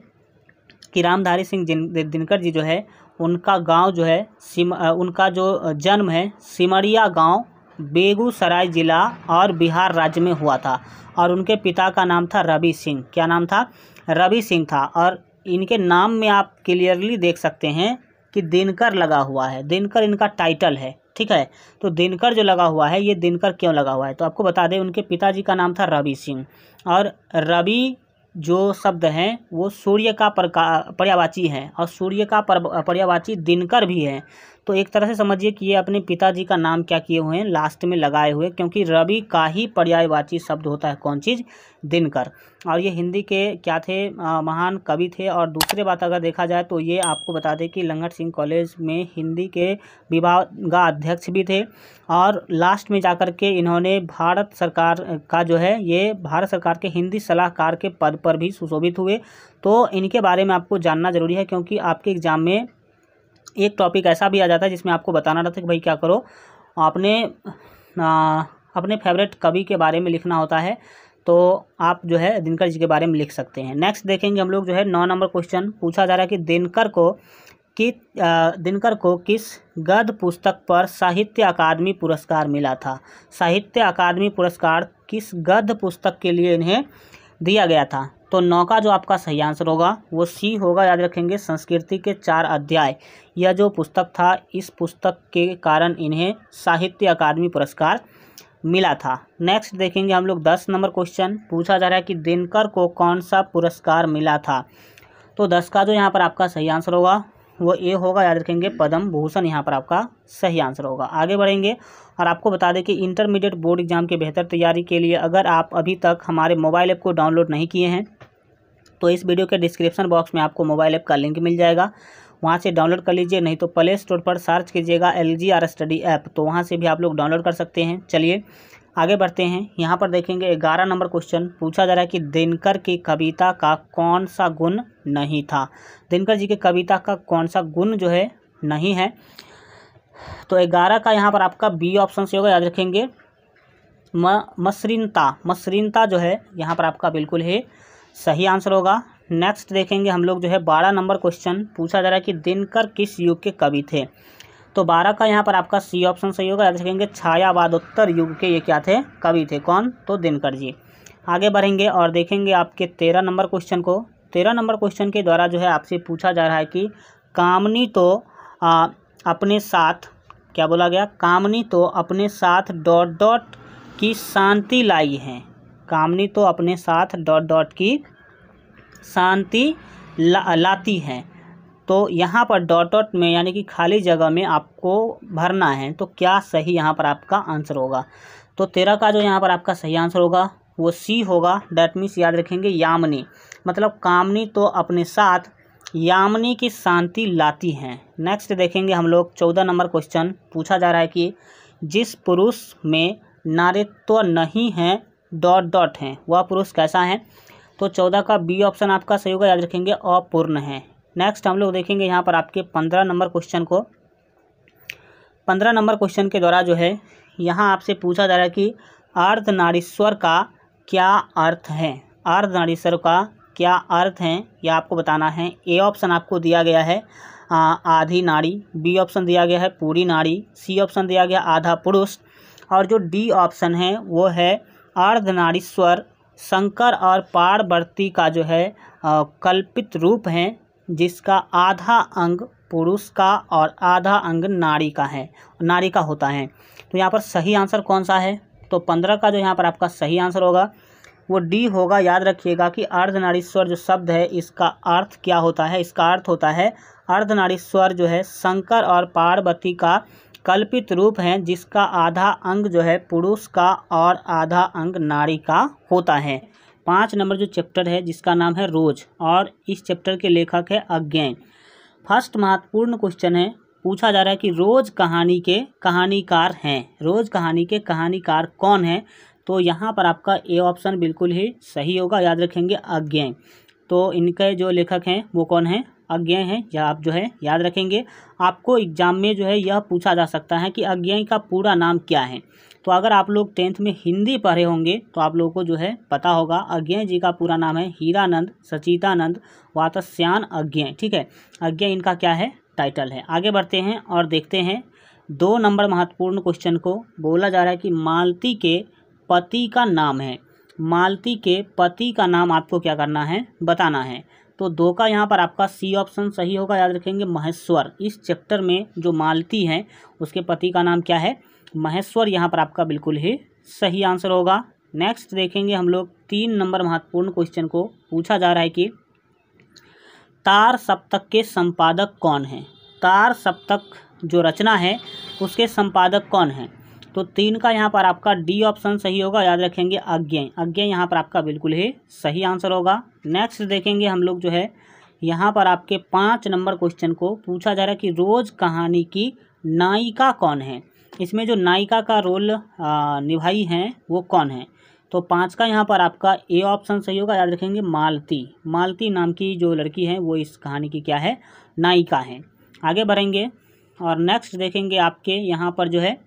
कि रामधारी सिंह जिन दिनकर जी जो है उनका गांव जो है सिम उनका जो जन्म है सिमरिया गांव बेगूसराय जिला और बिहार राज्य में हुआ था और उनके पिता का नाम था रवि सिंह क्या नाम था रवि सिंह था और इनके नाम में आप क्लियरली देख सकते हैं कि दिनकर लगा हुआ है दिनकर इनका टाइटल है ठीक है तो दिनकर जो लगा हुआ है ये दिनकर क्यों लगा हुआ है तो आपको बता दें उनके पिताजी का नाम था रवि सिंह और रवि जो शब्द हैं वो सूर्य का पर्यावाची हैं और सूर्य का पर्यावाची दिनकर भी है तो एक तरह से समझिए कि ये अपने पिताजी का नाम क्या किए हुए हैं लास्ट में लगाए हुए क्योंकि रवि का ही पर्यायवाची शब्द होता है कौन चीज़ दिनकर और ये हिंदी के क्या थे आ, महान कवि थे और दूसरे बात अगर देखा जाए तो ये आपको बता दें कि लंगट सिंह कॉलेज में हिंदी के अध्यक्ष भी थे और लास्ट में जाकर के इन्होंने भारत सरकार का जो है ये भारत सरकार के हिंदी सलाहकार के पद पर भी सुशोभित हुए तो इनके बारे में आपको जानना ज़रूरी है क्योंकि आपके एग्ज़ाम में एक टॉपिक ऐसा भी आ जाता है जिसमें आपको बताना रहता है कि भाई क्या करो आपने आ, अपने फेवरेट कवि के बारे में लिखना होता है तो आप जो है दिनकर जी के बारे में लिख सकते हैं नेक्स्ट देखेंगे हम लोग जो है नौ नंबर क्वेश्चन पूछा जा रहा है कि दिनकर को कि दिनकर को किस गद्य पुस्तक पर साहित्य अकादमी पुरस्कार मिला था साहित्य अकादमी पुरस्कार किस गद्य पुस्तक के लिए इन्हें दिया गया था तो नौ का जो आपका सही आंसर होगा वो सी होगा याद रखेंगे संस्कृति के चार अध्याय यह जो पुस्तक था इस पुस्तक के कारण इन्हें साहित्य अकादमी पुरस्कार मिला था नेक्स्ट देखेंगे हम लोग दस नंबर क्वेश्चन पूछा जा रहा है कि दिनकर को कौन सा पुरस्कार मिला था तो दस का जो यहाँ पर आपका सही आंसर होगा वो ए होगा याद रखेंगे पद्म भूषण यहाँ पर आपका सही आंसर होगा आगे बढ़ेंगे और आपको बता दें कि इंटरमीडिएट बोर्ड एग्जाम के बेहतर तैयारी के लिए अगर आप अभी तक हमारे मोबाइल ऐप को डाउनलोड नहीं किए हैं तो इस वीडियो के डिस्क्रिप्शन बॉक्स में आपको मोबाइल ऐप का लिंक मिल जाएगा वहाँ से डाउनलोड कर लीजिए नहीं तो प्ले स्टोर पर सर्च कीजिएगा L G R study app तो वहाँ से भी आप लोग डाउनलोड कर सकते हैं चलिए आगे बढ़ते हैं यहाँ पर देखेंगे ग्यारह नंबर क्वेश्चन पूछा जा रहा है कि दिनकर की कविता का कौन सा गुण नहीं था दिनकर जी की कविता का कौन सा गुण जो है नहीं है तो ग्यारह का यहाँ पर आपका बी ऑप्शन से होगा याद रखेंगे मसरीनता मसरीनता जो है यहाँ पर आपका बिल्कुल है सही आंसर होगा नेक्स्ट देखेंगे हम लोग जो है बारह नंबर क्वेश्चन पूछा जा रहा है कि दिनकर किस युग के कवि थे तो बारह का यहाँ पर आपका सी ऑप्शन सही होगा याद रखेंगे छायावादोत्तर युग के ये क्या थे कवि थे कौन तो दिनकर जी आगे बढ़ेंगे और देखेंगे आपके तेरह नंबर क्वेश्चन को तेरह नंबर क्वेश्चन के द्वारा जो है आपसे पूछा जा रहा है कि कामनी तो आ, अपने साथ क्या बोला गया कामनी तो अपने साथ डॉट डॉट की शांति लाई है कामनी तो अपने साथ डॉट डॉट की शांति ला, लाती है तो यहाँ पर डॉट डॉट में यानी कि खाली जगह में आपको भरना है तो क्या सही यहाँ पर आपका आंसर होगा तो तेरह का जो यहाँ पर आपका सही आंसर होगा वो सी होगा डैट मीन्स याद रखेंगे यामनी मतलब कामनी तो अपने साथ यामनी की शांति लाती है नेक्स्ट देखेंगे हम लोग चौदह नंबर क्वेश्चन पूछा जा रहा है कि जिस पुरुष में नारित्व नहीं है डॉट डॉट हैं वह पुरुष कैसा है तो चौदह का बी ऑप्शन आपका सही होगा याद रखेंगे अपूर्ण है नेक्स्ट हम लोग देखेंगे यहाँ पर आपके पंद्रह नंबर क्वेश्चन को पंद्रह नंबर क्वेश्चन के द्वारा जो है यहाँ आपसे पूछा जा रहा है कि अर्धनारीश्वर का क्या अर्थ है अर्धनारीश्वर का क्या अर्थ है यह आपको बताना है ए ऑप्शन आपको दिया गया है आ, आधी नारी बी ऑप्शन दिया गया है पूरी नारी सी ऑप्शन दिया गया आधा पुरुष और जो डी ऑप्शन है वो है अर्धनारीश्वर शंकर और पारवर्ती का जो है कल्पित रूप हैं जिसका आधा अंग पुरुष का और आधा अंग नारी का है नारी का होता है तो यहाँ पर सही आंसर कौन सा है तो पंद्रह का जो यहाँ पर आपका सही आंसर होगा वो डी होगा याद रखिएगा कि अर्धनारीश्वर जो शब्द है इसका अर्थ क्या होता है इसका अर्थ होता है अर्धनारीश्वर जो है शंकर और पार्वती का कल्पित रूप हैं जिसका आधा अंग जो है पुरुष का और आधा अंग नारी का होता है पाँच नंबर जो चैप्टर है जिसका नाम है रोज और इस चैप्टर के लेखक है अज्ञान फर्स्ट महत्वपूर्ण क्वेश्चन है पूछा जा रहा है कि रोज कहानी के कहानीकार हैं रोज कहानी के कहानीकार कौन हैं तो यहाँ पर आपका ए ऑप्शन बिल्कुल ही सही होगा याद रखेंगे अज्ञान तो इनके जो लेखक हैं वो कौन हैं अज्ञेय हैं यह आप जो है याद रखेंगे आपको एग्जाम में जो है यह पूछा जा सकता है कि अज्ञेय का पूरा नाम क्या है तो अगर आप लोग टेंथ में हिंदी पढ़े होंगे तो आप लोगों को जो है पता होगा अज्ञेय जी का पूरा नाम है हीरानंद सचितानंद वातस्यान अज्ञेय ठीक है अज्ञेय इनका क्या है टाइटल है आगे बढ़ते हैं और देखते हैं दो नंबर महत्वपूर्ण क्वेश्चन को बोला जा रहा है कि मालती के पति का नाम है मालती के पति का नाम आपको क्या करना है बताना है तो दो का यहाँ पर आपका सी ऑप्शन सही होगा याद रखेंगे महेश्वर इस चैप्टर में जो मालती हैं उसके पति का नाम क्या है महेश्वर यहाँ पर आपका बिल्कुल ही सही आंसर होगा नेक्स्ट देखेंगे हम लोग तीन नंबर महत्वपूर्ण क्वेश्चन को पूछा जा रहा है कि तार सप्तक के संपादक कौन हैं तार सप्तक जो रचना है उसके संपादक कौन हैं तो तीन का यहाँ पर आपका डी ऑप्शन सही होगा याद रखेंगे अज्ञे अज्ञे यहाँ पर आपका बिल्कुल ही सही आंसर होगा नेक्स्ट देखेंगे हम लोग जो है यहाँ पर आपके पाँच नंबर क्वेश्चन को पूछा जा रहा है कि रोज़ कहानी की नायिका कौन है इसमें जो नायिका का रोल निभाई है वो कौन है तो पाँच का यहाँ पर आपका ए ऑप्शन सही होगा याद रखेंगे मालती मालती नाम की जो लड़की है वो इस कहानी की क्या है नायिका है आगे बढ़ेंगे और नेक्स्ट देखेंगे आपके यहाँ पर जो है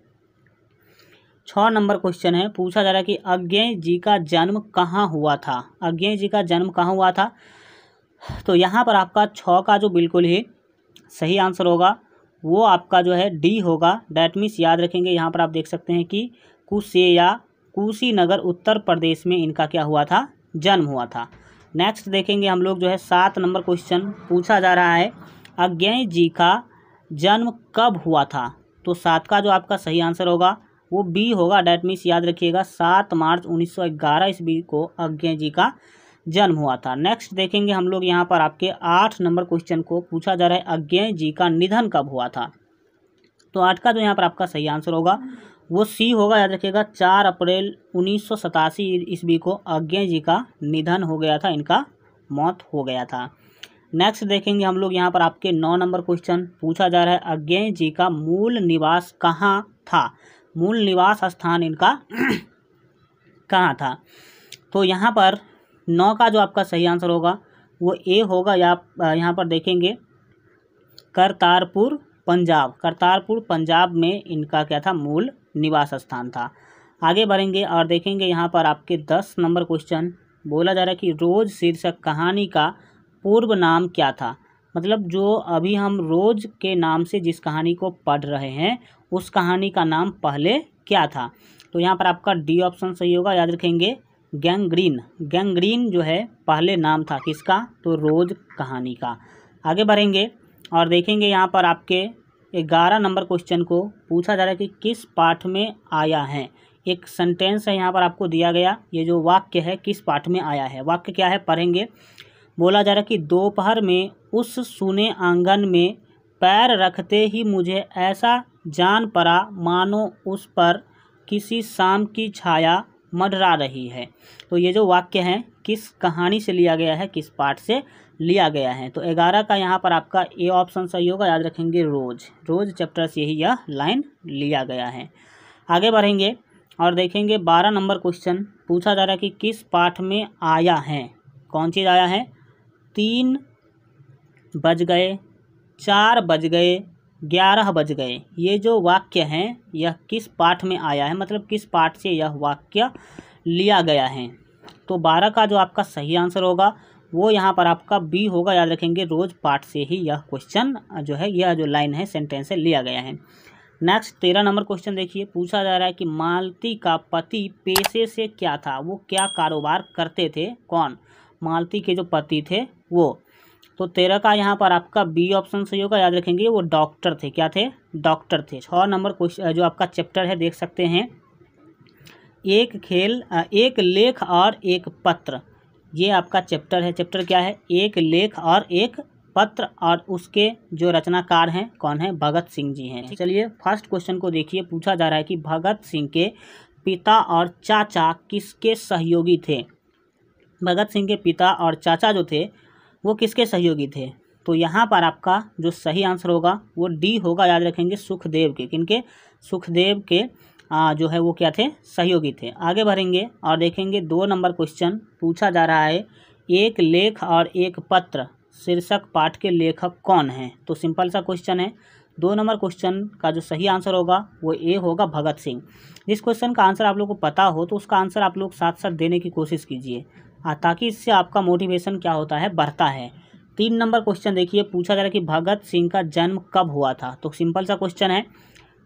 छः नंबर क्वेश्चन है पूछा जा रहा है कि अज्ञ जी का जन्म कहाँ हुआ था अज्ञ जी का जन्म कहाँ हुआ था तो यहाँ पर आपका छः का जो बिल्कुल ही सही आंसर होगा वो आपका जो है डी होगा डैट मीन्स याद रखेंगे यहाँ पर आप देख सकते हैं कि कुशेया कुशीनगर उत्तर प्रदेश में इनका क्या हुआ था जन्म हुआ था नेक्स्ट देखेंगे हम लोग जो है सात नंबर क्वेश्चन पूछा जा रहा है अज्ञ जी का जन्म कब हुआ था तो सात का जो आपका सही आंसर होगा वो बी होगा डैट मीन्स याद रखिएगा सात मार्च उन्नीस ग्यारह ईस्वी को अज्ञा जी का जन्म हुआ था नेक्स्ट देखेंगे हम लोग यहाँ पर आपके आठ नंबर क्वेश्चन को पूछा जा रहा है अज्ञा जी का निधन कब हुआ था तो आठ का जो यहाँ पर आपका सही आंसर होगा वो सी होगा याद रखिएगा चार अप्रैल उन्नीस ईस्वी को अज्ञा जी का निधन हो गया था इनका मौत हो गया था नेक्स्ट देखेंगे हम लोग यहाँ पर आपके नौ नंबर क्वेश्चन पूछा जा रहा है अज्ञा जी का मूल निवास कहाँ था मूल निवास स्थान इनका कहाँ था तो यहाँ पर नौ का जो आपका सही आंसर होगा वो ए होगा या आप यहाँ पर देखेंगे करतारपुर पंजाब करतारपुर पंजाब में इनका क्या था मूल निवास स्थान था आगे बढ़ेंगे और देखेंगे यहाँ पर आपके दस नंबर क्वेश्चन बोला जा रहा है कि रोज़ शीर्षक कहानी का पूर्व नाम क्या था मतलब जो अभी हम रोज़ के नाम से जिस कहानी को पढ़ रहे हैं उस कहानी का नाम पहले क्या था तो यहाँ पर आपका डी ऑप्शन सही होगा याद रखेंगे गैंग्रीन गैंग्रीन जो है पहले नाम था किसका तो रोज कहानी का आगे बढ़ेंगे और देखेंगे यहाँ पर आपके ग्यारह नंबर क्वेश्चन को पूछा जा रहा है कि किस पाठ में आया है एक सेंटेंस है यहाँ पर आपको दिया गया ये जो वाक्य है किस पाठ में आया है वाक्य क्या है पढ़ेंगे बोला जा रहा है कि दोपहर में उस सुने आंगन में पैर रखते ही मुझे ऐसा जान पड़ा मानो उस पर किसी शाम की छाया मडरा रही है तो ये जो वाक्य है किस कहानी से लिया गया है किस पाठ से लिया गया है तो ग्यारह का यहाँ पर आपका ए ऑप्शन सही होगा याद रखेंगे रोज़ रोज़ चैप्टर से ही यह लाइन लिया गया है आगे बढ़ेंगे और देखेंगे बारह नंबर क्वेश्चन पूछा जा रहा है कि किस पाठ में आया है कौन चीज़ आया है तीन बज गए चार बज गए ग्यारह बज गए ये जो वाक्य हैं यह किस पाठ में आया है मतलब किस पाठ से यह वाक्य लिया गया है तो बारह का जो आपका सही आंसर होगा वो यहाँ पर आपका बी होगा याद रखेंगे रोज पाठ से ही यह क्वेश्चन जो है यह जो लाइन है सेंटेंस से लिया गया है नेक्स्ट तेरह नंबर क्वेश्चन देखिए पूछा जा रहा है कि मालती का पति पेशे से क्या था वो क्या कारोबार करते थे कौन मालती के जो पति थे वो तो तेरह का यहाँ पर आपका बी ऑप्शन सही होगा याद रखेंगे वो डॉक्टर थे क्या थे डॉक्टर थे छः नंबर क्वेश्चन जो आपका चैप्टर है देख सकते हैं एक खेल एक लेख और एक पत्र ये आपका चैप्टर है चैप्टर क्या है एक लेख और एक पत्र और उसके जो रचनाकार हैं कौन है भगत सिंह जी हैं चलिए फर्स्ट क्वेश्चन को देखिए पूछा जा रहा है कि भगत सिंह के पिता और चाचा किसके सहयोगी थे भगत सिंह के पिता और चाचा जो थे वो किसके सहयोगी थे तो यहाँ पर आपका जो सही आंसर होगा वो डी होगा याद रखेंगे सुखदेव के किनके सुखदेव के आ, जो है वो क्या थे सहयोगी थे आगे बढ़ेंगे और देखेंगे दो नंबर क्वेश्चन पूछा जा रहा है एक लेख और एक पत्र शीर्षक पाठ के लेखक कौन हैं तो सिंपल सा क्वेश्चन है दो नंबर क्वेश्चन का जो सही आंसर होगा वो ए होगा भगत सिंह जिस क्वेश्चन का आंसर आप लोग को पता हो तो उसका आंसर आप लोग साथ साथ देने की कोशिश कीजिए हाँ, ताकि इससे आपका मोटिवेशन क्या होता है बढ़ता है तीन नंबर क्वेश्चन देखिए पूछा जा रहा है कि भगत सिंह का जन्म कब हुआ था तो सिंपल सा क्वेश्चन है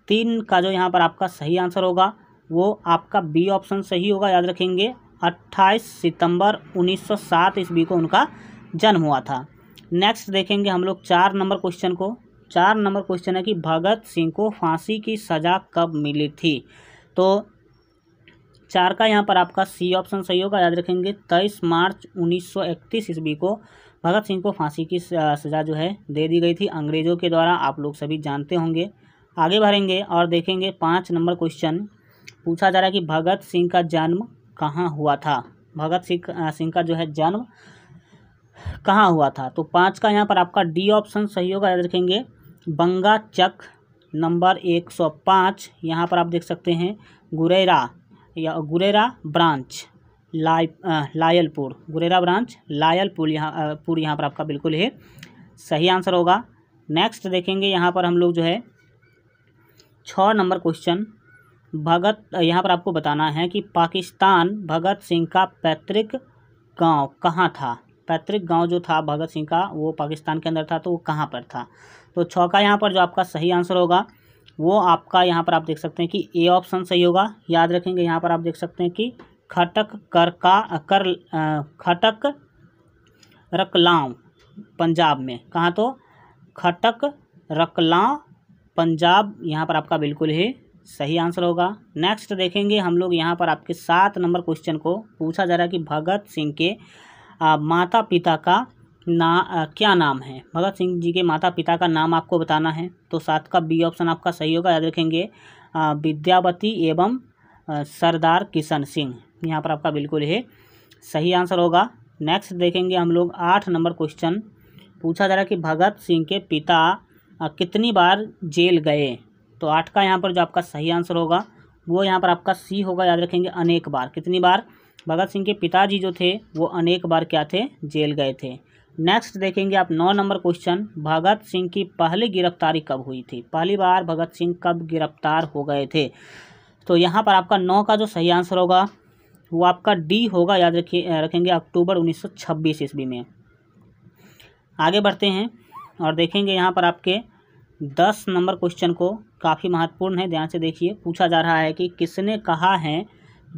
तीन का जो यहाँ पर आपका सही आंसर होगा वो आपका बी ऑप्शन सही होगा याद रखेंगे 28 सितंबर 1907 ईस्वी को उनका जन्म हुआ था नेक्स्ट देखेंगे हम लोग चार नंबर क्वेश्चन को चार नंबर क्वेश्चन है कि भगत सिंह को फांसी की सज़ा कब मिली थी तो चार का यहाँ पर आपका सी ऑप्शन सही होगा याद रखेंगे तेईस मार्च उन्नीस ईस्वी को भगत सिंह को फांसी की सज़ा जो है दे दी गई थी अंग्रेज़ों के द्वारा आप लोग सभी जानते होंगे आगे बढ़ेंगे और देखेंगे पाँच नंबर क्वेश्चन पूछा जा रहा है कि भगत सिंह का जन्म कहाँ हुआ था भगत सिंह सिंह का जो है जन्म कहाँ हुआ था तो पाँच का यहाँ पर आपका डी ऑप्शन सही होगा याद रखेंगे बंगा चक नंबर एक सौ पाँच यहाँ पर आप देख सकते हैं गुरेरा या गुरेरा ब्रांच लाय लायलपुर गुरेरा ब्रांच लायलपुर यहाँ पुर यहाँ पर आपका बिल्कुल ही सही आंसर होगा नेक्स्ट देखेंगे यहाँ पर हम लोग जो है छः नंबर क्वेश्चन भगत यहाँ पर आपको बताना है कि पाकिस्तान भगत सिंह का पैतृक गांव कहाँ था पैतृक गांव जो था भगत सिंह का वो पाकिस्तान के अंदर था तो वो कहाँ पर था तो छः का यहाँ पर जो आपका सही आंसर होगा वो आपका यहाँ पर आप देख सकते हैं कि ए ऑप्शन सही होगा याद रखेंगे यहाँ पर आप देख सकते हैं कि खटक कर का कर खटक रकलाव पंजाब में कहाँ तो खटक रकला पंजाब यहाँ पर आपका बिल्कुल ही सही आंसर होगा नेक्स्ट देखेंगे हम लोग यहाँ पर आपके सात नंबर क्वेश्चन को पूछा जा रहा है कि भगत सिंह के आ, माता पिता का ना आ, क्या नाम है भगत सिंह जी के माता पिता का नाम आपको बताना है तो सात का बी ऑप्शन आपका सही होगा याद रखेंगे विद्यावती एवं सरदार किशन सिंह यहाँ पर आपका बिल्कुल है सही आंसर होगा नेक्स्ट देखेंगे हम लोग आठ नंबर क्वेश्चन पूछा जा रहा है कि भगत सिंह के पिता कितनी बार जेल गए तो आठ का यहाँ पर जो आपका सही आंसर होगा वो यहाँ पर आपका सी होगा याद रखेंगे अनेक बार कितनी बार भगत सिंह के पिताजी जो थे वो अनेक बार क्या थे जेल गए थे नेक्स्ट देखेंगे आप नौ नंबर क्वेश्चन भगत सिंह की पहली गिरफ्तारी कब हुई थी पहली बार भगत सिंह कब गिरफ्तार हो गए थे तो यहाँ पर आपका नौ का जो सही आंसर होगा वो आपका डी होगा याद रखिए रखेंगे अक्टूबर 1926 ईस्वी में आगे बढ़ते हैं और देखेंगे यहाँ पर आपके दस नंबर क्वेश्चन को काफ़ी महत्वपूर्ण है ध्यान से देखिए पूछा जा रहा है कि किसने कहा है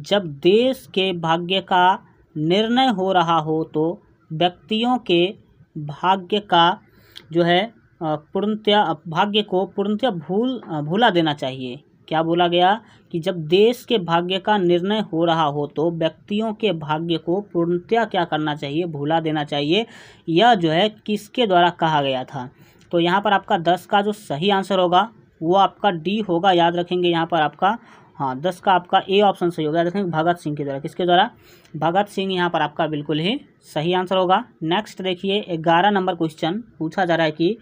जब देश के भाग्य का निर्णय हो रहा हो तो व्यक्तियों के भाग्य का जो है पूर्णतया भाग्य को पूर्णतया भूल भूला देना चाहिए क्या बोला गया कि जब देश के भाग्य का निर्णय हो रहा हो तो व्यक्तियों के भाग्य को पूर्णतया क्या करना चाहिए भूला देना चाहिए यह जो है किसके द्वारा कहा गया था तो यहाँ पर आपका दस का जो सही आंसर होगा वो आपका डी होगा याद रखेंगे यहाँ पर आपका हाँ दस का आपका ए ऑप्शन सही होगा देखेंगे भगत सिंह के द्वारा किसके द्वारा भगत सिंह यहाँ पर आपका बिल्कुल ही सही आंसर होगा नेक्स्ट देखिए ग्यारह नंबर क्वेश्चन पूछा जा रहा है कि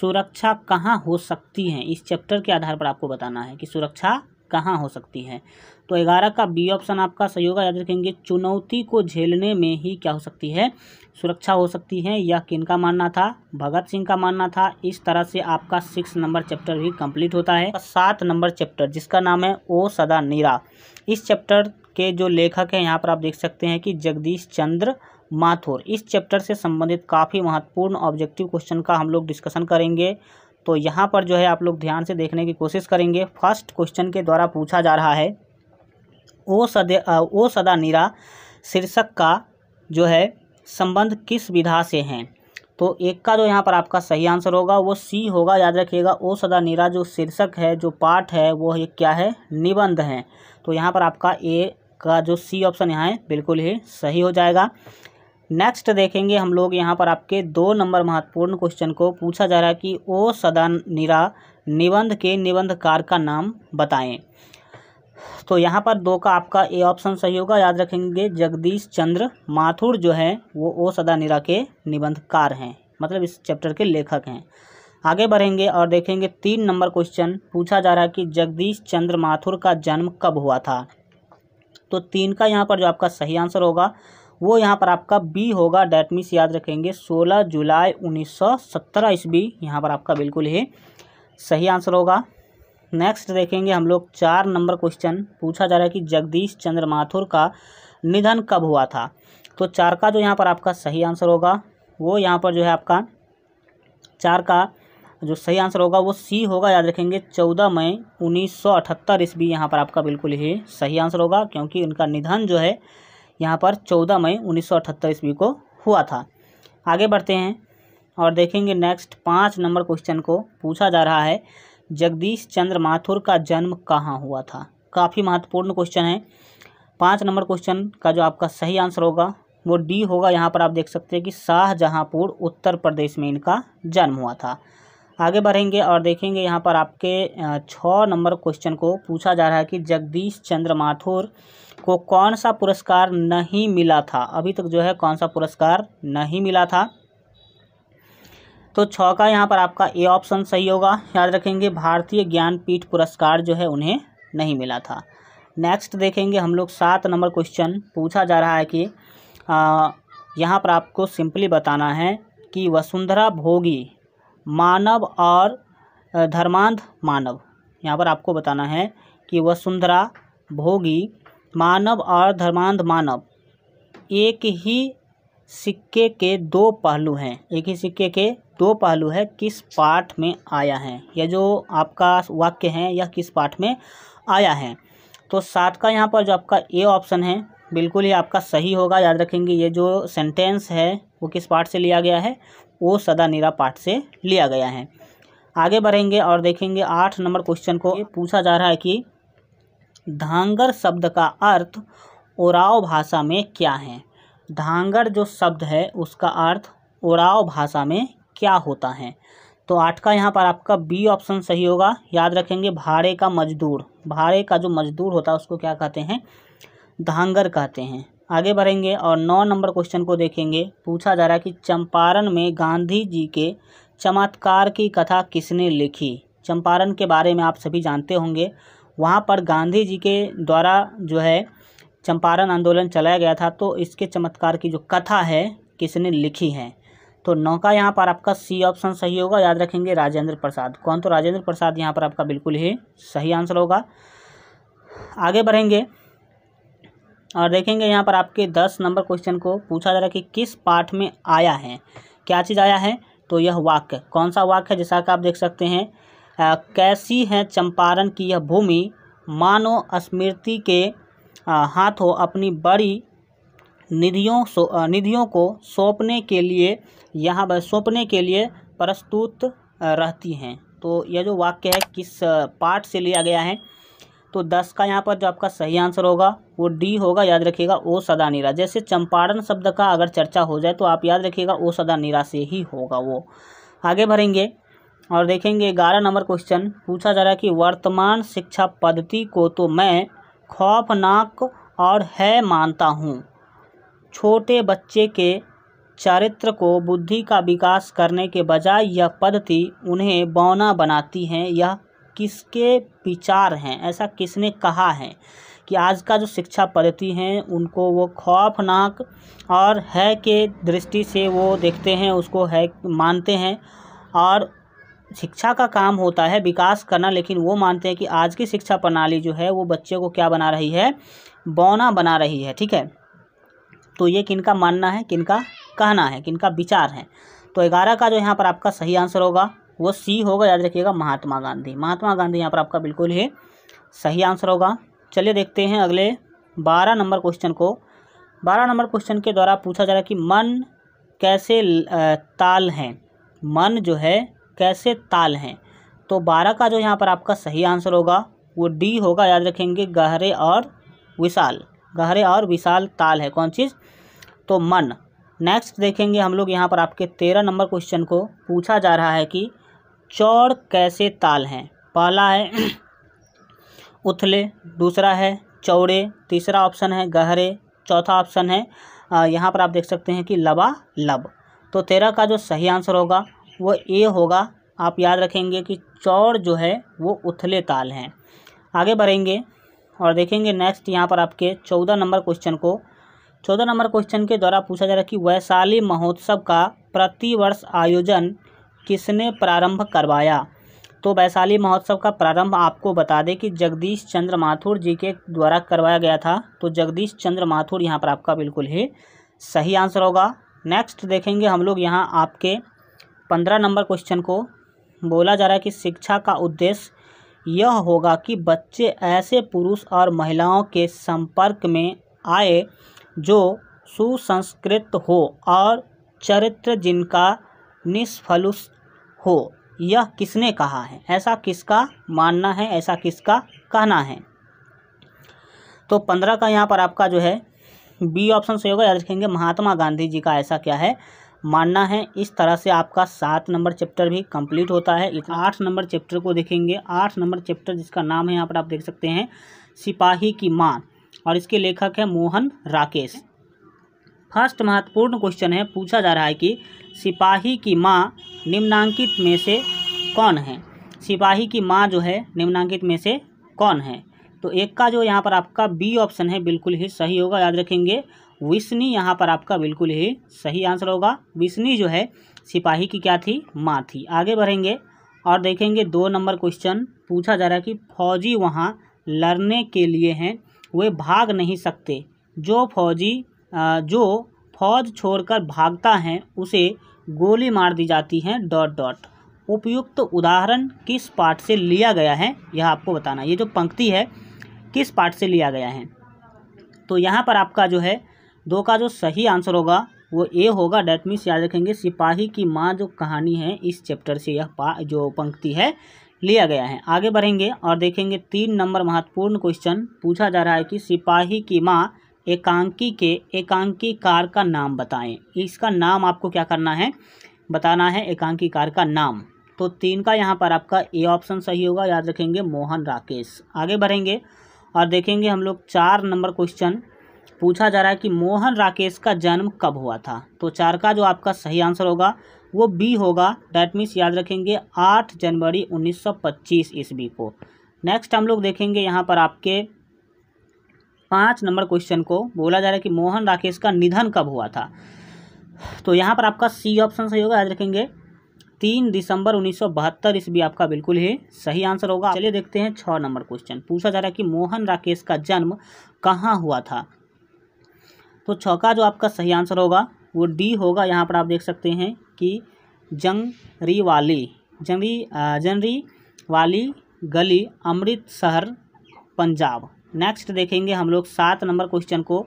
सुरक्षा कहाँ हो सकती है इस चैप्टर के आधार पर आपको बताना है कि सुरक्षा कहाँ हो सकती है तो ग्यारह का बी ऑप्शन आपका सही होगा याद रखेंगे चुनौती को झेलने में ही क्या हो सकती है सुरक्षा हो सकती है यह किन का मानना था भगत सिंह का मानना था इस तरह से आपका सिक्स नंबर चैप्टर भी कंप्लीट होता है सात नंबर चैप्टर जिसका नाम है ओ सदा नीरा इस चैप्टर के जो लेखक हैं यहाँ पर आप देख सकते हैं कि जगदीश चंद्र माथुर इस चैप्टर से संबंधित काफ़ी महत्वपूर्ण ऑब्जेक्टिव क्वेश्चन का हम लोग डिस्कशन करेंगे तो यहाँ पर जो है आप लोग ध्यान से देखने की कोशिश करेंगे फर्स्ट क्वेश्चन के द्वारा पूछा जा रहा है ओ सदे ओ सदा नीरा शीर्षक का जो है संबंध किस विधा से हैं तो एक का जो यहाँ पर आपका सही आंसर होगा वो सी होगा याद रखिएगा ओ सदा निरा जो शीर्षक है जो पाठ है वो ये क्या है निबंध है तो यहाँ पर आपका ए का जो सी ऑप्शन यहाँ है बिल्कुल ही सही हो जाएगा नेक्स्ट देखेंगे हम लोग यहाँ पर आपके दो नंबर महत्वपूर्ण क्वेश्चन को पूछा जा रहा है कि ओ सदा निरा निबंध के निबंधकार का नाम बताएं तो यहाँ पर दो का आपका ए ऑप्शन सही होगा याद रखेंगे जगदीश चंद्र माथुर जो है वो ओ सदा निरा के निबंधकार हैं मतलब इस चैप्टर के लेखक हैं आगे बढ़ेंगे और देखेंगे तीन नंबर क्वेश्चन पूछा जा रहा है कि जगदीश चंद्र माथुर का जन्म कब हुआ था तो तीन का यहाँ पर जो आपका सही आंसर होगा वो यहाँ पर आपका बी होगा डेट मीस याद रखेंगे 16 जुलाई 1917 ईस्वी यहाँ पर आपका बिल्कुल ही सही आंसर होगा नेक्स्ट देखेंगे हम लोग चार नंबर क्वेश्चन पूछा जा रहा है कि जगदीश चंद्र माथुर का निधन कब हुआ था तो चार का जो यहाँ पर आपका सही आंसर होगा वो यहाँ पर जो है आपका चार का जो सही आंसर होगा वो सी होगा याद रखेंगे चौदह मई उन्नीस सौ अठहत्तर ईस्वी यहाँ पर आपका बिल्कुल ही सही आंसर होगा क्योंकि इनका निधन जो है यहाँ पर चौदह मई उन्नीस सौ अठहत्तर ईस्वी को हुआ था आगे बढ़ते हैं और देखेंगे नेक्स्ट पाँच नंबर क्वेश्चन को पूछा जा रहा है जगदीश चंद्र माथुर का जन्म कहाँ हुआ था काफ़ी महत्वपूर्ण क्वेश्चन है पाँच नंबर क्वेश्चन का जो आपका सही आंसर होगा वो डी होगा यहाँ पर आप देख सकते हैं कि शाहजहाँपुर उत्तर प्रदेश में इनका जन्म हुआ था आगे बढ़ेंगे और देखेंगे यहाँ पर आपके छः नंबर क्वेश्चन को पूछा जा रहा है कि जगदीश चंद्र माथुर को कौन सा पुरस्कार नहीं मिला था अभी तक जो है कौन सा पुरस्कार नहीं मिला था तो छ का यहाँ पर आपका ए ऑप्शन सही होगा याद रखेंगे भारतीय ज्ञानपीठ पुरस्कार जो है उन्हें नहीं मिला था नेक्स्ट देखेंगे हम लोग सात नंबर क्वेश्चन पूछा जा रहा है कि यहाँ पर आपको सिंपली बताना है कि वसुंधरा भोगी मानव और धर्मांध मानव यहाँ पर आपको बताना है कि वसुंधरा भोगी मानव और धर्मांध मानव एक ही सिक्के के दो पहलू हैं एक ही सिक्के के दो पहलू है किस पाठ में आया है यह जो आपका वाक्य है यह किस पाठ में आया है तो सात का यहाँ पर जो आपका ए ऑप्शन है बिल्कुल ही आपका सही होगा याद रखेंगे ये जो सेंटेंस है वो किस पाठ से लिया गया है वो सदा निरा पाठ से लिया गया है आगे बढ़ेंगे और देखेंगे आठ नंबर क्वेश्चन को पूछा जा रहा है कि धांगर शब्द का अर्थ ओराव भाषा में क्या है धांगर जो शब्द है उसका अर्थ ओराव भाषा में क्या होता है तो आठ का यहाँ पर आपका बी ऑप्शन सही होगा याद रखेंगे भाड़े का मजदूर भाड़े का जो मजदूर होता है उसको क्या कहते हैं धांगर कहते हैं आगे बढ़ेंगे और नौ नंबर क्वेश्चन को देखेंगे पूछा जा रहा है कि चंपारण में गांधी जी के चमत्कार की कथा किसने लिखी चंपारण के बारे में आप सभी जानते होंगे वहाँ पर गांधी जी के द्वारा जो है चंपारण आंदोलन चलाया गया था तो इसके चमत्कार की जो कथा है किसने लिखी है तो नौ का यहाँ पर आपका सी ऑप्शन सही होगा याद रखेंगे राजेंद्र प्रसाद कौन तो राजेंद्र प्रसाद यहाँ पर आपका बिल्कुल ही सही आंसर होगा आगे बढ़ेंगे और देखेंगे यहाँ पर आपके दस नंबर क्वेश्चन को पूछा जा रहा है कि किस पाठ में आया है क्या चीज़ आया है तो यह वाक्य कौन सा वाक्य है जैसा कि आप देख सकते हैं आ, कैसी है चंपारण की यह भूमि मानो स्मृति के हाथों अपनी बड़ी निधियों निधियों को सौंपने के लिए यहाँ पर सौंपने के लिए प्रस्तुत रहती हैं तो यह जो वाक्य है किस पार्ट से लिया गया है तो दस का यहाँ पर जो आपका सही आंसर होगा वो डी होगा याद रखिएगा ओ सदा निरा जैसे चंपारण शब्द का अगर चर्चा हो जाए तो आप याद रखिएगा ओ सदा निरा से ही होगा वो आगे बढ़ेंगे और देखेंगे ग्यारह नंबर क्वेश्चन पूछा जा रहा है कि वर्तमान शिक्षा पद्धति को तो मैं खौफनाक और है मानता हूँ छोटे बच्चे के चरित्र को बुद्धि का विकास करने के बजाय यह पद्धति उन्हें बौना बनाती है यह किसके विचार हैं ऐसा किसने कहा है कि आज का जो शिक्षा पद्धति हैं उनको वो खौफनाक और है के दृष्टि से वो देखते हैं उसको है मानते हैं और शिक्षा का काम होता है विकास करना लेकिन वो मानते हैं कि आज की शिक्षा प्रणाली जो है वो बच्चे को क्या बना रही है बौना बना रही है ठीक है तो ये किनका मानना है किनका कहना है किनका विचार है तो ग्यारह का जो यहाँ पर आपका सही आंसर होगा वो सी होगा याद रखिएगा महात्मा गांधी महात्मा गांधी यहाँ पर आपका बिल्कुल ही सही आंसर होगा चलिए देखते हैं अगले बारह नंबर क्वेश्चन को बारह नंबर क्वेश्चन के द्वारा पूछा जा रहा है कि मन कैसे ताल हैं मन जो है कैसे ताल हैं तो बारह का जो यहाँ पर आपका सही आंसर होगा वो डी होगा याद रखेंगे गहरे और विशाल गहरे और विशाल ताल है कौन चीज़ तो मन नेक्स्ट देखेंगे हम लोग यहाँ पर आपके तेरह नंबर क्वेश्चन को पूछा जा रहा है कि चौड़ कैसे ताल हैं पहला है उथले दूसरा है चौड़े तीसरा ऑप्शन है गहरे चौथा ऑप्शन है यहाँ पर आप देख सकते हैं कि लबा लब तो तेरह का जो सही आंसर होगा वो ए होगा आप याद रखेंगे कि चौड़ जो है वो उथले ताल हैं आगे बढ़ेंगे और देखेंगे नेक्स्ट यहाँ पर आपके चौदह नंबर क्वेश्चन को चौदह नंबर क्वेश्चन के द्वारा पूछा जा रहा है कि वैशाली महोत्सव का प्रतिवर्ष आयोजन किसने प्रारंभ करवाया तो वैशाली महोत्सव का प्रारंभ आपको बता दें कि जगदीश चंद्र माथुर जी के द्वारा करवाया गया था तो जगदीश चंद्र माथुर यहाँ पर आपका बिल्कुल ही सही आंसर होगा नेक्स्ट देखेंगे हम लोग यहाँ आपके पंद्रह नंबर क्वेश्चन को बोला जा रहा है कि शिक्षा का उद्देश्य यह होगा कि बच्चे ऐसे पुरुष और महिलाओं के संपर्क में आए जो सुसंस्कृत हो और चरित्र जिनका निष्फलुष हो यह किसने कहा है ऐसा किसका मानना है ऐसा किसका कहना है तो पंद्रह का यहाँ पर आपका जो है बी ऑप्शन सही होगा याद रखेंगे महात्मा गांधी जी का ऐसा क्या है मानना है इस तरह से आपका सात नंबर चैप्टर भी कंप्लीट होता है इतना आठ नंबर चैप्टर को देखेंगे आठ नंबर चैप्टर जिसका नाम है यहाँ पर आप देख सकते हैं सिपाही की माँ और इसके लेखक है मोहन राकेश फर्स्ट महत्वपूर्ण क्वेश्चन है पूछा जा रहा है कि सिपाही की माँ निम्नांकित में से कौन है सिपाही की माँ जो है निम्नांकित में से कौन है तो एक का जो यहाँ पर आपका बी ऑप्शन है बिल्कुल ही सही होगा याद रखेंगे विष्णी यहाँ पर आपका बिल्कुल ही सही आंसर होगा विष्णी जो है सिपाही की क्या थी माँ थी आगे बढ़ेंगे और देखेंगे दो नंबर क्वेश्चन पूछा जा रहा है कि फौजी वहाँ लड़ने के लिए हैं वे भाग नहीं सकते जो फौजी जो फौज छोड़कर भागता है उसे गोली मार दी जाती है डॉट डॉट उपयुक्त तो उदाहरण किस पाठ से लिया गया है यह आपको बताना ये जो पंक्ति है किस पाठ से लिया गया है तो यहाँ पर आपका जो है दो का जो सही आंसर होगा वो ए होगा डेट मीन्स याद रखेंगे सिपाही की माँ जो कहानी है इस चैप्टर से यह पा जो पंक्ति है लिया गया है आगे बढ़ेंगे और देखेंगे तीन नंबर महत्वपूर्ण क्वेश्चन पूछा जा रहा है कि सिपाही की माँ एकांकी के एकांकी कार का नाम बताएं इसका नाम आपको क्या करना है बताना है एकांकी कार का नाम तो तीन का यहाँ पर आपका ए ऑप्शन सही होगा याद रखेंगे मोहन राकेश आगे बढ़ेंगे और देखेंगे हम लोग चार नंबर क्वेश्चन पूछा जा रहा है कि मोहन राकेश का जन्म कब हुआ था तो चार का जो आपका सही आंसर होगा वो बी होगा डैट मीन्स याद रखेंगे आठ जनवरी उन्नीस पच्चीस ईस्वी को नेक्स्ट हम लोग देखेंगे यहाँ पर आपके पाँच नंबर क्वेश्चन को बोला जा रहा है कि मोहन राकेश का निधन कब हुआ था तो यहाँ पर आपका सी ऑप्शन सही होगा याद रखेंगे तीन दिसंबर उन्नीस सौ बहत्तर ईस्वी आपका बिल्कुल ही सही आंसर होगा चलिए देखते हैं छः नंबर क्वेश्चन पूछा जा रहा है कि मोहन राकेश का जन्म कहाँ हुआ था तो छ का जो आपका सही आंसर होगा वो डी होगा यहाँ पर आप देख सकते हैं कि जंगरी वाली जंगरी जनरी वाली गली अमृतसर पंजाब नेक्स्ट देखेंगे हम लोग सात नंबर क्वेश्चन को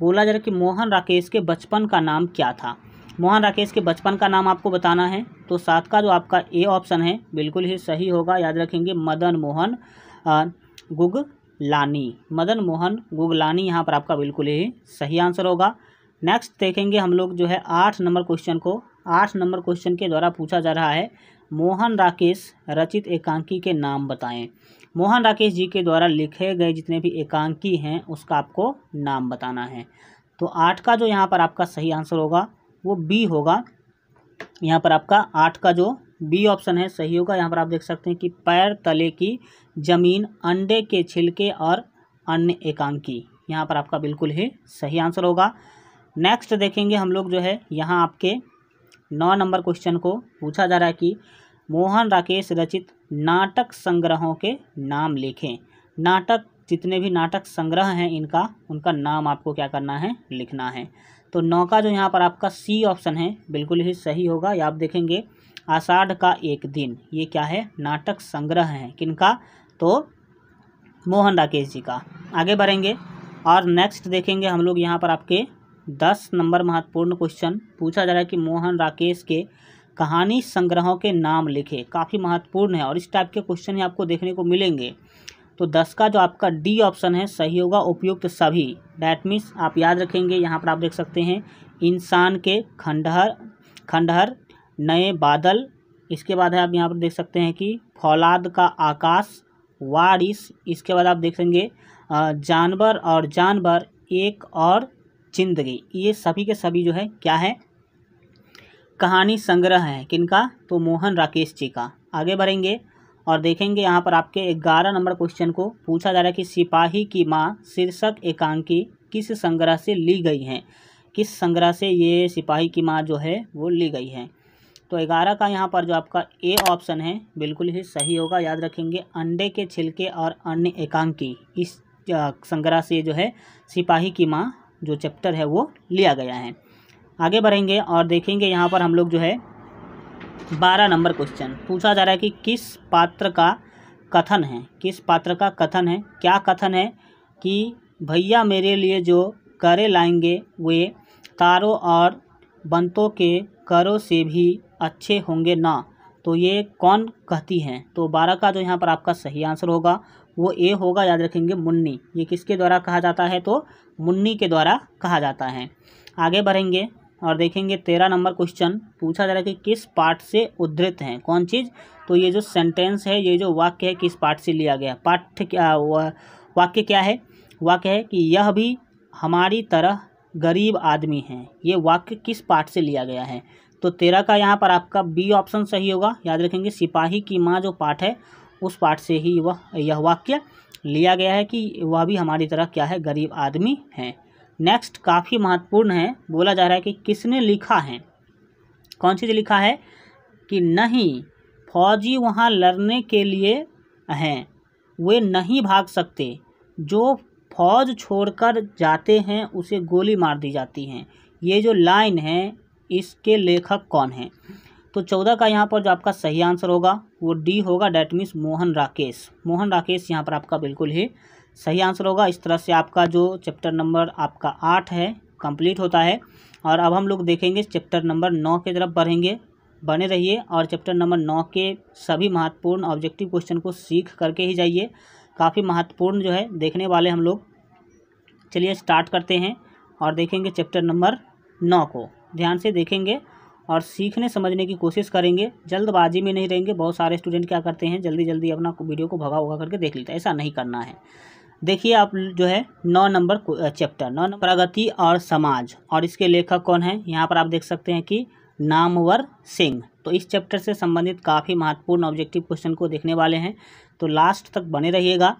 बोला जा रहा कि मोहन राकेश के बचपन का नाम क्या था मोहन राकेश के बचपन का नाम आपको बताना है तो सात का जो आपका ए ऑप्शन है बिल्कुल ही सही होगा याद रखेंगे मदन मोहन गुग लानी मदन मोहन गुगलानी यहाँ पर आपका बिल्कुल ही सही आंसर होगा नेक्स्ट देखेंगे हम लोग जो है आठ नंबर क्वेश्चन को आठ नंबर क्वेश्चन के द्वारा पूछा जा रहा है मोहन राकेश रचित एकांकी के नाम बताएं मोहन राकेश जी के द्वारा लिखे गए जितने भी एकांकी हैं उसका आपको नाम बताना है तो आठ का जो यहाँ पर आपका सही आंसर होगा वो बी होगा यहाँ पर आपका आठ का जो बी ऑप्शन है सही होगा यहाँ पर आप देख सकते हैं कि पैर तले की जमीन अंडे के छिलके और अन्य एकांकी यहाँ पर आपका बिल्कुल ही सही आंसर होगा नेक्स्ट देखेंगे हम लोग जो है यहाँ आपके नौ नंबर क्वेश्चन को पूछा जा रहा है कि मोहन राकेश रचित नाटक संग्रहों के नाम लिखें नाटक जितने भी नाटक संग्रह हैं इनका उनका नाम आपको क्या करना है लिखना है तो नौ का जो यहाँ पर आपका सी ऑप्शन है बिल्कुल ही सही होगा या आप देखेंगे आषाढ़ का एक दिन ये क्या है नाटक संग्रह है किनका तो मोहन राकेश जी का आगे बढ़ेंगे और नेक्स्ट देखेंगे हम लोग यहाँ पर आपके दस नंबर महत्वपूर्ण क्वेश्चन पूछा जा रहा है कि मोहन राकेश के कहानी संग्रहों के नाम लिखे काफ़ी महत्वपूर्ण है और इस टाइप के क्वेश्चन ही आपको देखने को मिलेंगे तो दस का जो आपका डी ऑप्शन है सही होगा उपयुक्त सभी डैट मीन्स आप याद रखेंगे यहाँ पर आप देख सकते हैं इंसान के खंडहर खंडहर नए बादल इसके बाद है आप यहाँ पर देख सकते हैं कि फौलाद का आकाश वारिस इसके बाद आप देखेंगे जानवर और जानवर एक और जिंदगी ये सभी के सभी जो है क्या है कहानी संग्रह है किनका तो मोहन राकेश जी का आगे बढ़ेंगे और देखेंगे यहाँ पर आपके ग्यारह नंबर क्वेश्चन को पूछा जा रहा है कि सिपाही की माँ शीर्षक एकांकी किस संग्रह से ली गई हैं किस संग्रह से ये सिपाही की माँ जो है वो ली गई है तो ग्यारह का यहाँ पर जो आपका ए ऑप्शन है बिल्कुल ही सही होगा याद रखेंगे अंडे के छिलके और अन्य एकांकी इस संग्रह से जो है सिपाही की माँ जो चैप्टर है वो लिया गया है आगे बढ़ेंगे और देखेंगे यहाँ पर हम लोग जो है बारह नंबर क्वेश्चन पूछा जा रहा है कि किस पात्र का कथन है किस पात्र का कथन है क्या कथन है कि भैया मेरे लिए जो करे लाएंगे वे तारों और बंतों के करों से भी अच्छे होंगे ना तो ये कौन कहती हैं तो बारह का जो यहाँ पर आपका सही आंसर होगा वो ए होगा याद रखेंगे मुन्नी ये किसके द्वारा कहा जाता है तो मुन्नी के द्वारा कहा जाता है आगे बढ़ेंगे और देखेंगे तेरह नंबर क्वेश्चन पूछा जा रहा है कि किस पार्ट से उद्धृत हैं कौन चीज़ तो ये जो सेंटेंस है ये जो वाक्य है किस पार्ट से लिया गया पाठ्य क्या वाक्य क्या है वाक्य है कि यह भी हमारी तरह गरीब आदमी हैं ये वाक्य किस पार्ट से लिया गया है तो तेरह का यहाँ पर आपका बी ऑप्शन सही होगा याद रखेंगे सिपाही की माँ जो पाठ है उस पाठ से ही वह यह वाक्य लिया गया है कि वह भी हमारी तरह क्या है गरीब आदमी हैं नेक्स्ट काफ़ी महत्वपूर्ण है बोला जा रहा है कि किसने लिखा है कौन सी लिखा है कि नहीं फौजी वहाँ लड़ने के लिए हैं वे नहीं भाग सकते जो फौज छोड़कर जाते हैं उसे गोली मार दी जाती हैं ये जो लाइन है इसके लेखक कौन हैं तो चौदह का यहाँ पर जो आपका सही आंसर होगा वो डी होगा डैट मीन्स मोहन राकेश मोहन राकेश यहाँ पर आपका बिल्कुल ही सही आंसर होगा इस तरह से आपका जो चैप्टर नंबर आपका आठ है कंप्लीट होता है और अब हम लोग देखेंगे चैप्टर नंबर नौ की तरफ बढ़ेंगे बने रहिए और चैप्टर नंबर नौ के सभी महत्वपूर्ण ऑब्जेक्टिव क्वेश्चन को सीख करके ही जाइए काफ़ी महत्वपूर्ण जो है देखने वाले हम लोग चलिए स्टार्ट करते हैं और देखेंगे चैप्टर नंबर नौ को ध्यान से देखेंगे और सीखने समझने की कोशिश करेंगे जल्दबाजी में नहीं रहेंगे बहुत सारे स्टूडेंट क्या करते हैं जल्दी जल्दी अपना वीडियो को भगा भगा करके देख लेते हैं ऐसा नहीं करना है देखिए आप जो है नौ नंबर चैप्टर नौ नंबर प्रगति और समाज और इसके लेखक कौन है यहाँ पर आप देख सकते हैं कि नामवर सिंह तो इस चैप्टर से संबंधित काफ़ी महत्वपूर्ण ऑब्जेक्टिव क्वेश्चन को देखने वाले हैं तो लास्ट तक बने रहिएगा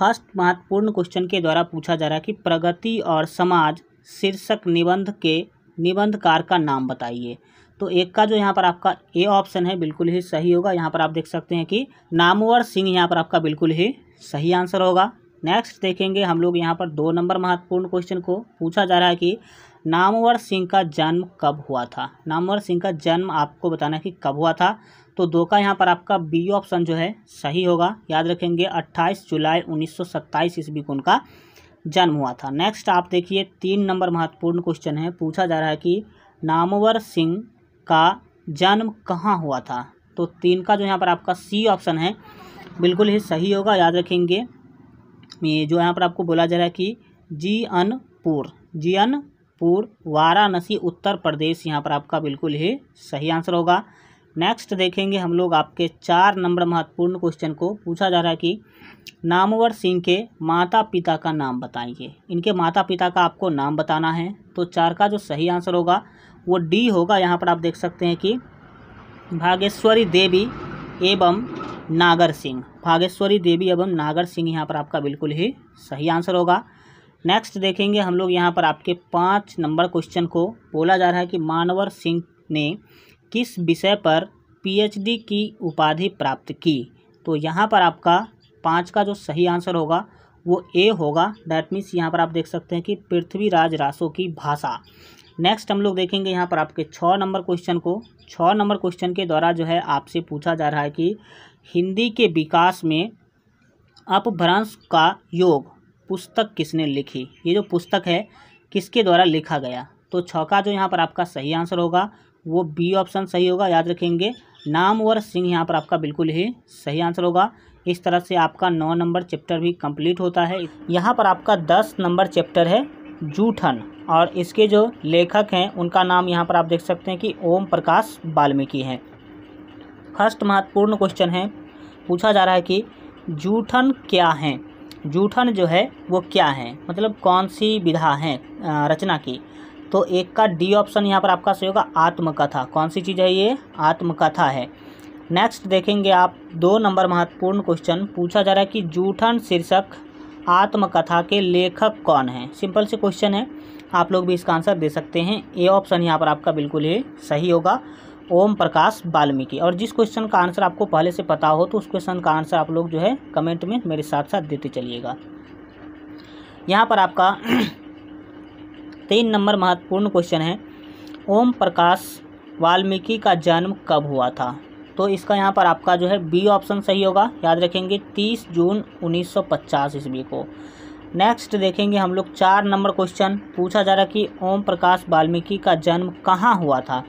फर्स्ट महत्वपूर्ण क्वेश्चन के द्वारा पूछा जा रहा है कि प्रगति और समाज शीर्षक निबंध के निबंधकार का नाम बताइए तो एक का जो यहाँ पर आपका ए ऑप्शन है बिल्कुल ही सही होगा यहाँ पर आप देख सकते हैं कि नामवर सिंह यहाँ पर आपका बिल्कुल ही सही आंसर होगा नेक्स्ट देखेंगे हम लोग यहाँ पर दो नंबर महत्वपूर्ण क्वेश्चन को पूछा जा रहा है कि नामवर सिंह का जन्म कब हुआ था नामवर सिंह का जन्म आपको बताना है कि कब हुआ था तो दो का यहाँ पर आपका बी ऑप्शन जो है सही होगा याद रखेंगे अट्ठाईस जुलाई सत्ताईस ईस्वी को उनका जन्म हुआ था नेक्स्ट आप देखिए तीन नंबर महत्वपूर्ण क्वेश्चन है पूछा जा रहा है कि नामवर सिंह का जन्म कहाँ हुआ था तो तीन का जो यहाँ पर आपका सी ऑप्शन है बिल्कुल ही सही होगा याद रखेंगे ये जो यहाँ पर आपको बोला जा रहा है कि जी अनपुर जी अनपुर वाराणसी उत्तर प्रदेश यहाँ पर आपका बिल्कुल ही सही आंसर होगा नेक्स्ट देखेंगे हम लोग आपके चार नंबर महत्वपूर्ण क्वेश्चन को पूछा जा रहा है कि नामवर सिंह के माता पिता का नाम बताइए इनके माता पिता का आपको नाम बताना है तो चार का जो सही आंसर होगा वो डी होगा यहाँ पर आप देख सकते हैं कि भागेश्वरी देवी एवं नागर सिंह भागेश्वरी देवी एवं नागर सिंह यहाँ पर आपका बिल्कुल ही सही आंसर होगा नेक्स्ट देखेंगे हम लोग यहाँ पर आपके पाँच नंबर क्वेश्चन को बोला जा रहा है कि मानवर सिंह ने किस विषय पर पीएचडी की उपाधि प्राप्त की तो यहाँ पर आपका पाँच का जो सही आंसर होगा वो ए होगा डैट मीन्स यहाँ पर आप देख सकते हैं कि पृथ्वीराज रासो की भाषा नेक्स्ट हम लोग देखेंगे यहाँ पर आपके छः नंबर क्वेश्चन को छः नंबर क्वेश्चन के द्वारा जो है आपसे पूछा जा रहा है कि हिंदी के विकास में अपभ्रंश का योग पुस्तक किसने लिखी ये जो पुस्तक है किसके द्वारा लिखा गया तो छः का जो यहाँ पर आपका सही आंसर होगा वो बी ऑप्शन सही होगा याद रखेंगे नाम और सिंह यहाँ पर आपका बिल्कुल ही सही आंसर होगा इस तरह से आपका नौ नंबर चैप्टर भी कंप्लीट होता है यहाँ पर आपका दस नंबर चैप्टर है जूठन और इसके जो लेखक हैं उनका नाम यहाँ पर आप देख सकते हैं कि ओम प्रकाश वाल्मीकि हैं फर्स्ट महत्वपूर्ण क्वेश्चन है पूछा जा रहा है कि जूठन क्या हैं जूठन जो है वो क्या है मतलब कौन सी विधा है रचना की तो एक का डी ऑप्शन यहाँ पर आपका सही होगा आत्मकथा कौन सी चीज़ है ये आत्मकथा है नेक्स्ट देखेंगे आप दो नंबर महत्वपूर्ण क्वेश्चन पूछा जा रहा है कि जूठन शीर्षक आत्मकथा के लेखक कौन हैं सिंपल से क्वेश्चन है आप लोग भी इसका आंसर दे सकते हैं ए ऑप्शन यहाँ पर आपका बिल्कुल ही सही होगा ओम प्रकाश वाल्मीकि और जिस क्वेश्चन का आंसर आपको पहले से पता हो तो उस क्वेश्चन का आंसर आप लोग जो है कमेंट में मेरे साथ साथ देते चलिएगा यहाँ पर आपका तीन नंबर महत्वपूर्ण क्वेश्चन है ओम प्रकाश वाल्मीकि का जन्म कब हुआ था तो इसका यहाँ पर आपका जो है बी ऑप्शन सही होगा याद रखेंगे 30 जून 1950 ईस्वी को नेक्स्ट देखेंगे हम लोग चार नंबर क्वेश्चन पूछा जा रहा कि ओम प्रकाश वाल्मीकि का जन्म कहाँ हुआ था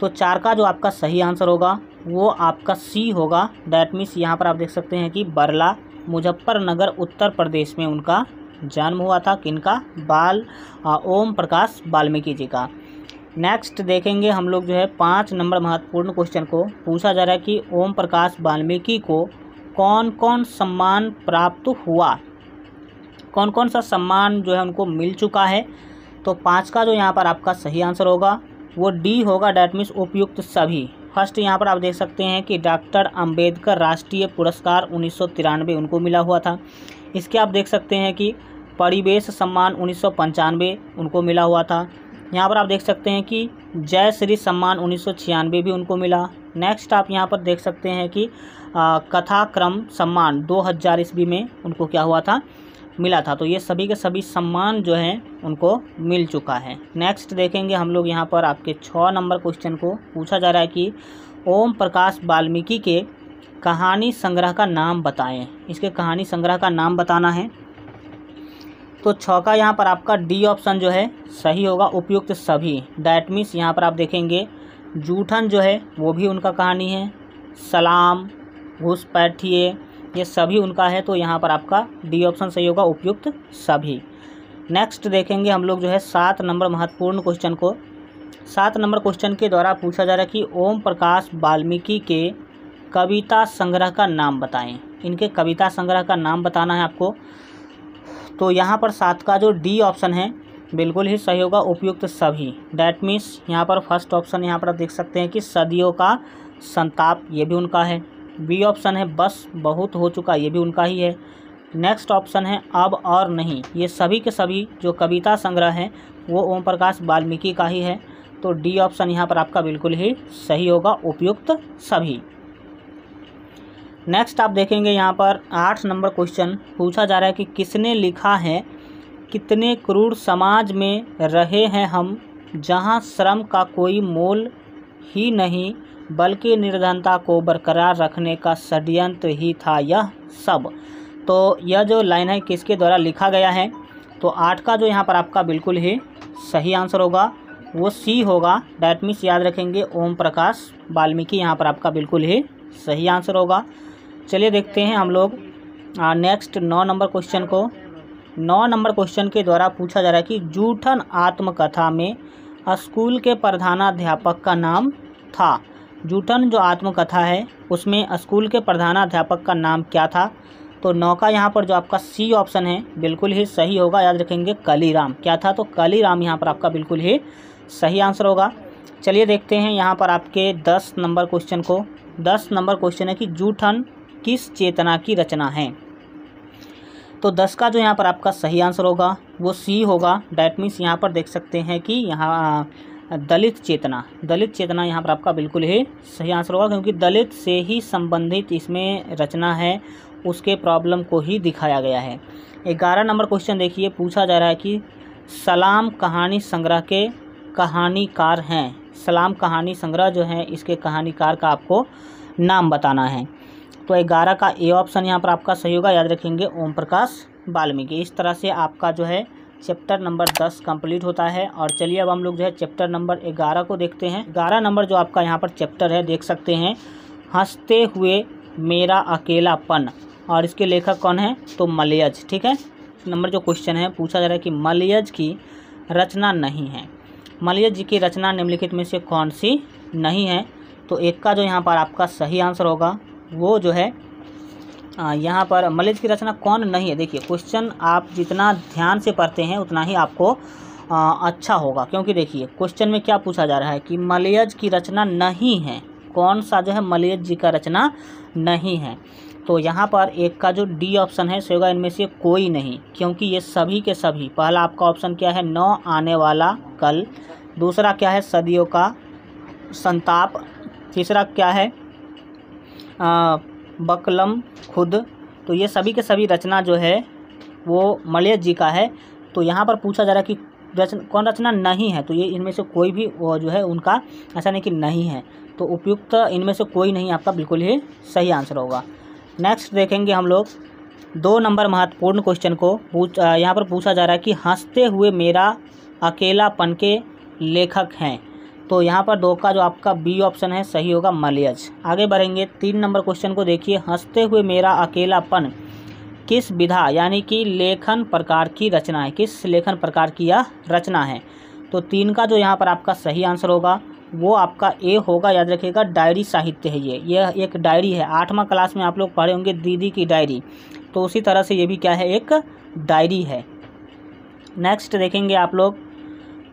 तो चार का जो आपका सही आंसर होगा वो आपका सी होगा डैट मीन्स यहाँ पर आप देख सकते हैं कि बरला मुजफ्फरनगर उत्तर प्रदेश में उनका जन्म हुआ था किनका बाल ओम प्रकाश वाल्मीकि जी का नेक्स्ट देखेंगे हम लोग जो है पाँच नंबर महत्वपूर्ण क्वेश्चन को पूछा जा रहा है कि ओम प्रकाश वाल्मीकि को कौन कौन सम्मान प्राप्त हुआ कौन कौन सा सम्मान जो है उनको मिल चुका है तो पाँच का जो यहाँ पर आपका सही आंसर होगा वो डी होगा डैट मीन्स उपयुक्त सभी फर्स्ट यहाँ पर आप देख सकते हैं कि डॉक्टर अंबेडकर राष्ट्रीय पुरस्कार उन्नीस उनको मिला हुआ था इसके आप देख सकते हैं कि परिवेश सम्मान उन्नीस उनको मिला हुआ था यहाँ पर आप देख सकते हैं कि जय श्री सम्मान उन्नीस भी उनको मिला नेक्स्ट आप यहाँ पर देख सकते हैं कि कथाक्रम सम्मान दो हज़ार ईस्वी में उनको क्या हुआ था मिला था तो ये सभी के सभी सम्मान जो हैं उनको मिल चुका है नेक्स्ट देखेंगे हम लोग यहाँ पर आपके छः नंबर क्वेश्चन को पूछा जा रहा है कि ओम प्रकाश वाल्मीकि के कहानी संग्रह का नाम बताएं इसके कहानी संग्रह का नाम बताना है तो छ का यहाँ पर आपका डी ऑप्शन जो है सही होगा उपयुक्त सभी डैट मीन्स यहाँ पर आप देखेंगे जूठन जो है वो भी उनका कहानी है सलाम घुसपैठिए ये सभी उनका है तो यहाँ पर आपका डी ऑप्शन सही होगा उपयुक्त सभी नेक्स्ट देखेंगे हम लोग जो है सात नंबर महत्वपूर्ण क्वेश्चन को सात नंबर क्वेश्चन के द्वारा पूछा जा रहा है कि ओम प्रकाश वाल्मीकि के कविता संग्रह का नाम बताएं इनके कविता संग्रह का नाम बताना है आपको तो यहाँ पर सात का जो डी ऑप्शन है बिल्कुल ही सही होगा उपयुक्त सभी डैट मीन्स यहाँ पर फर्स्ट ऑप्शन यहाँ पर आप देख सकते हैं कि सदियों का संताप ये भी उनका है बी ऑप्शन है बस बहुत हो चुका ये भी उनका ही है नेक्स्ट ऑप्शन है अब और नहीं ये सभी के सभी जो कविता संग्रह हैं वो ओम प्रकाश वाल्मीकि का ही है तो डी ऑप्शन यहाँ पर आपका बिल्कुल ही सही होगा उपयुक्त सभी नेक्स्ट आप देखेंगे यहाँ पर आठ नंबर क्वेश्चन पूछा जा रहा है कि किसने लिखा है कितने क्रूर समाज में रहे हैं हम जहाँ श्रम का कोई मोल ही नहीं बल्कि निर्धनता को बरकरार रखने का षड्यंत्र ही था यह सब तो यह जो लाइन है किसके द्वारा लिखा गया है तो आठ का जो यहाँ पर आपका बिल्कुल ही सही आंसर होगा वो सी होगा डैट मीन्स याद रखेंगे ओम प्रकाश वाल्मीकि यहाँ पर आपका बिल्कुल ही सही आंसर होगा चलिए देखते हैं हम लोग नेक्स्ट नौ नंबर क्वेश्चन को नौ नंबर क्वेश्चन के द्वारा पूछा जा रहा है कि जूठन आत्मकथा में स्कूल के प्रधानाध्यापक का नाम था जूठन जो आत्मकथा है उसमें स्कूल के प्रधानाध्यापक का नाम क्या था तो नौ का यहाँ पर जो आपका सी ऑप्शन है बिल्कुल ही सही होगा याद रखेंगे कलीराम क्या था तो कलीराम यहाँ पर आपका बिल्कुल ही सही आंसर होगा चलिए देखते हैं यहाँ पर आपके दस नंबर क्वेश्चन को दस नंबर क्वेश्चन है कि जूठन किस चेतना की रचना है तो दस का जो यहाँ पर आपका सही आंसर होगा वो सी होगा डैट मीन्स यहाँ पर देख सकते हैं कि यहाँ दलित चेतना दलित चेतना यहाँ पर आपका बिल्कुल ही सही आंसर होगा क्योंकि दलित से ही संबंधित इसमें रचना है उसके प्रॉब्लम को ही दिखाया गया है ग्यारह नंबर क्वेश्चन देखिए पूछा जा रहा है कि सलाम कहानी संग्रह के कहानीकार हैं सलाम कहानी संग्रह जो है इसके कहानीकार का आपको नाम बताना है तो ग्यारह का ए ऑप्शन यहाँ पर आपका सही होगा याद रखेंगे ओम प्रकाश वाल्मीकि इस तरह से आपका जो है चैप्टर नंबर दस कंप्लीट होता है और चलिए अब हम लोग जो है चैप्टर नंबर ग्यारह को देखते हैं ग्यारह नंबर जो आपका यहाँ पर चैप्टर है देख सकते हैं हंसते हुए मेरा अकेलापन और इसके लेखक कौन है तो मलयज ठीक है नंबर जो क्वेश्चन है पूछा जा रहा है कि मलयज की रचना नहीं है मलयज जी की रचना निम्नलिखित में से कौन सी नहीं है तो एक का जो यहाँ पर आपका सही आंसर होगा वो जो है यहाँ पर मलेज की रचना कौन नहीं है देखिए क्वेश्चन आप जितना ध्यान से पढ़ते हैं उतना ही आपको आ, अच्छा होगा क्योंकि देखिए क्वेश्चन में क्या पूछा जा रहा है कि मलयज की रचना नहीं है कौन सा जो है मलयज जी का रचना नहीं है तो यहाँ पर एक का जो डी ऑप्शन है सोगा इनमें से कोई नहीं क्योंकि ये सभी के सभी पहला आपका ऑप्शन क्या है नौ आने वाला कल दूसरा क्या है सदियों का संताप तीसरा क्या है बकलम खुद तो ये सभी के सभी रचना जो है वो मलय जी का है तो यहाँ पर पूछा जा रहा है कि रचना कौन रचना नहीं है तो ये इनमें से कोई भी वो जो है उनका ऐसा नहीं कि नहीं है तो उपयुक्त इनमें से कोई नहीं आपका बिल्कुल ही सही आंसर होगा नेक्स्ट देखेंगे हम लोग दो नंबर महत्वपूर्ण क्वेश्चन को पूछ यहाँ पर पूछा जा रहा है कि हंसते हुए मेरा अकेलापन के लेखक हैं तो यहाँ पर दो का जो आपका बी ऑप्शन है सही होगा मलियज आगे बढ़ेंगे तीन नंबर क्वेश्चन को देखिए हंसते हुए मेरा अकेलापन किस विधा यानी कि लेखन प्रकार की रचना है किस लेखन प्रकार की यह रचना है तो तीन का जो यहाँ पर आपका सही आंसर होगा वो आपका ए होगा याद रखिएगा डायरी साहित्य है ये यह एक डायरी है आठवां क्लास में आप लोग पढ़े होंगे दीदी की डायरी तो उसी तरह से ये भी क्या है एक डायरी है नेक्स्ट देखेंगे आप लोग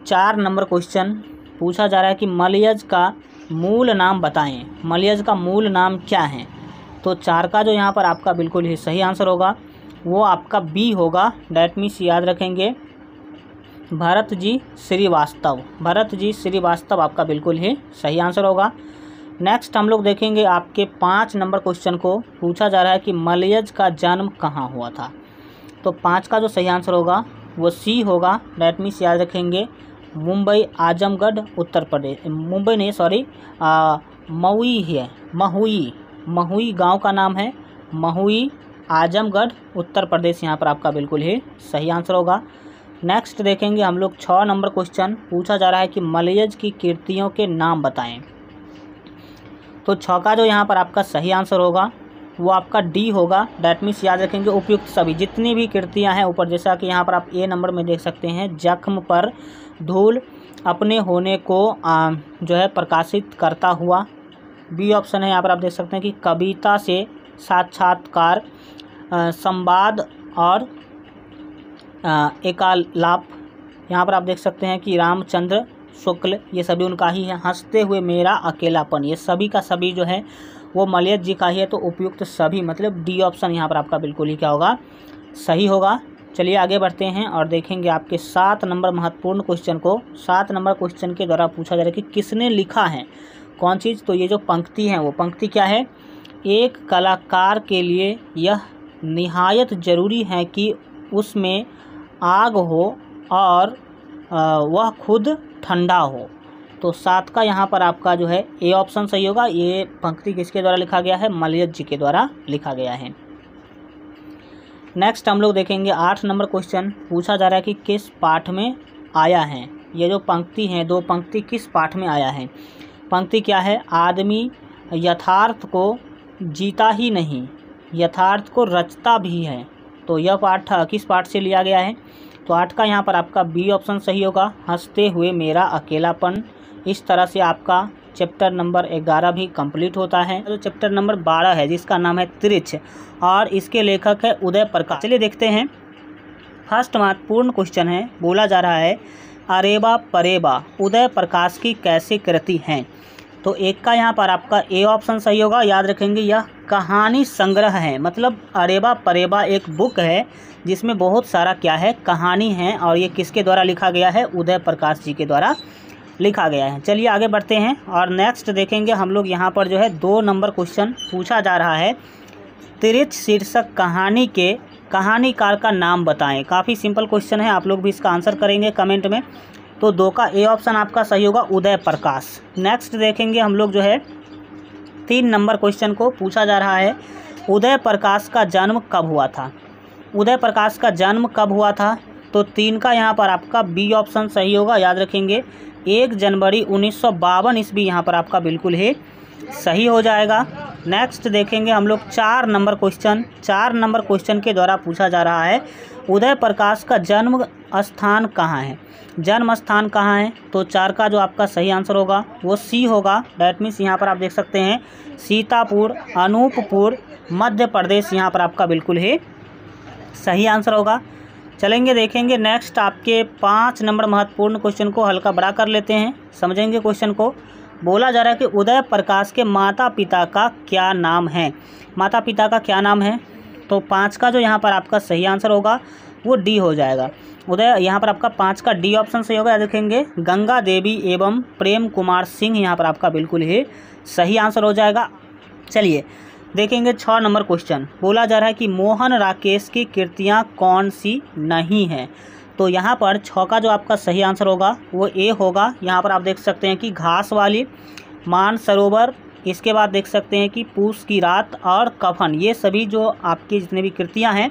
चार नंबर क्वेश्चन पूछा जा रहा है कि मलयज का मूल नाम बताएं मलयज का मूल नाम क्या है तो चार का जो यहाँ पर आपका बिल्कुल ही सही आंसर होगा वो आपका बी होगा डैट मीन्स याद रखेंगे भरत जी श्रीवास्तव भरत जी श्रीवास्तव आपका बिल्कुल ही सही आंसर होगा नेक्स्ट हम लोग देखेंगे आपके पाँच नंबर क्वेश्चन को पूछा जा रहा है कि मलयज का जन्म कहाँ हुआ था तो पाँच का जो सही आंसर होगा वो सी होगा डैट मीन्स याद रखेंगे मुंबई आजमगढ़ उत्तर प्रदेश मुंबई नहीं सॉरी मऊई है महुई महुई गांव का नाम है महुई आजमगढ़ उत्तर प्रदेश यहाँ पर आपका बिल्कुल ही सही आंसर होगा नेक्स्ट देखेंगे हम लोग छः नंबर क्वेश्चन पूछा जा रहा है कि मलयज की कीर्तियों के नाम बताएं तो छ का जो यहाँ पर आपका सही आंसर होगा वो आपका डी होगा डैट मीन्स याद रखेंगे उपयुक्त सभी जितनी भी कृतियाँ हैं ऊपर जैसा कि यहाँ पर आप ए नंबर में देख सकते हैं जख्म पर धूल अपने होने को आ, जो है प्रकाशित करता हुआ बी ऑप्शन है यहाँ पर आप देख सकते हैं कि कविता से साक्षात्कार संवाद और एकालाप यहाँ पर आप देख सकते हैं कि रामचंद्र शुक्ल ये सभी उनका ही है हंसते हुए मेरा अकेलापन ये सभी का सभी जो है वो मलयत जी का ही है तो उपयुक्त सभी मतलब डी ऑप्शन यहाँ पर आपका बिल्कुल ही क्या होगा सही होगा चलिए आगे बढ़ते हैं और देखेंगे आपके सात नंबर महत्वपूर्ण क्वेश्चन को सात नंबर क्वेश्चन के द्वारा पूछा जा रहा है कि किसने लिखा है कौन चीज़ तो ये जो पंक्ति है वो पंक्ति क्या है एक कलाकार के लिए यह निहायत ज़रूरी है कि उसमें आग हो और वह खुद ठंडा हो तो सात का यहाँ पर आपका जो है ए ऑप्शन सही होगा ये पंक्ति किसके द्वारा लिखा गया है मलियत जी के द्वारा लिखा गया है नेक्स्ट हम लोग देखेंगे आठ नंबर क्वेश्चन पूछा जा रहा है कि किस पाठ में आया है ये जो पंक्ति है दो पंक्ति किस पाठ में आया है पंक्ति क्या है आदमी यथार्थ को जीता ही नहीं यथार्थ को रचता भी है तो यह पाठ किस पाठ से लिया गया है तो आठ का यहाँ पर आपका बी ऑप्शन सही होगा हंसते हुए मेरा अकेलापन इस तरह से आपका चैप्टर नंबर ग्यारह भी कंप्लीट होता है जो तो चैप्टर नंबर बारह है जिसका नाम है त्रिच और इसके लेखक है उदय प्रकाश चलिए देखते हैं फर्स्ट महत्वपूर्ण क्वेश्चन है बोला जा रहा है अरेबा परेबा उदय प्रकाश की कैसी कृति हैं तो एक का यहाँ पर आपका ए ऑप्शन सही होगा याद रखेंगे यह कहानी संग्रह है मतलब अरेबा परेबा एक बुक है जिसमें बहुत सारा क्या है कहानी है और ये किसके द्वारा लिखा गया है उदय प्रकाश जी के द्वारा लिखा गया है चलिए आगे बढ़ते हैं और नेक्स्ट देखेंगे हम लोग यहाँ पर जो है दो नंबर क्वेश्चन पूछा जा रहा है तिरिच शीर्षक कहानी के कहानीकार का नाम बताएं काफ़ी सिंपल क्वेश्चन है आप लोग भी इसका आंसर करेंगे कमेंट में तो दो का ए ऑप्शन आपका सही होगा उदय प्रकाश नेक्स्ट देखेंगे हम लोग जो है तीन नंबर क्वेश्चन को पूछा जा रहा है उदय प्रकाश का जन्म कब हुआ था उदय प्रकाश का जन्म कब हुआ था तो तीन का यहाँ पर आपका बी ऑप्शन सही होगा याद रखेंगे एक जनवरी उन्नीस सौ बावन ईस्वी यहाँ पर आपका बिल्कुल ही सही हो जाएगा नेक्स्ट देखेंगे हम लोग चार नंबर क्वेश्चन चार नंबर क्वेश्चन के द्वारा पूछा जा रहा है उदय प्रकाश का जन्म स्थान कहाँ है जन्म स्थान कहाँ है तो चार का जो आपका सही आंसर होगा वो सी होगा डैट मीन्स यहाँ पर आप देख सकते हैं सीतापुर अनूपपुर मध्य प्रदेश यहाँ पर आपका बिल्कुल ही सही आंसर होगा चलेंगे देखेंगे नेक्स्ट आपके पाँच नंबर महत्वपूर्ण क्वेश्चन को हल्का बड़ा कर लेते हैं समझेंगे क्वेश्चन को बोला जा रहा है कि उदय प्रकाश के माता पिता का क्या नाम है माता पिता का क्या नाम है तो पाँच का जो यहाँ पर आपका सही आंसर होगा वो डी हो जाएगा उदय यहाँ पर आपका पाँच का डी ऑप्शन सही होगा देखेंगे गंगा देवी एवं प्रेम कुमार सिंह यहाँ पर आपका बिल्कुल ही सही आंसर हो जाएगा चलिए देखेंगे छः नंबर क्वेश्चन बोला जा रहा है कि मोहन राकेश की कृतियाँ कौन सी नहीं हैं तो यहाँ पर छ का जो आपका सही आंसर होगा वो ए होगा यहाँ पर आप देख सकते हैं कि घास वाली मान सरोवर इसके बाद देख सकते हैं कि पूस की रात और कफन ये सभी जो आपकी जितने भी कृतियाँ हैं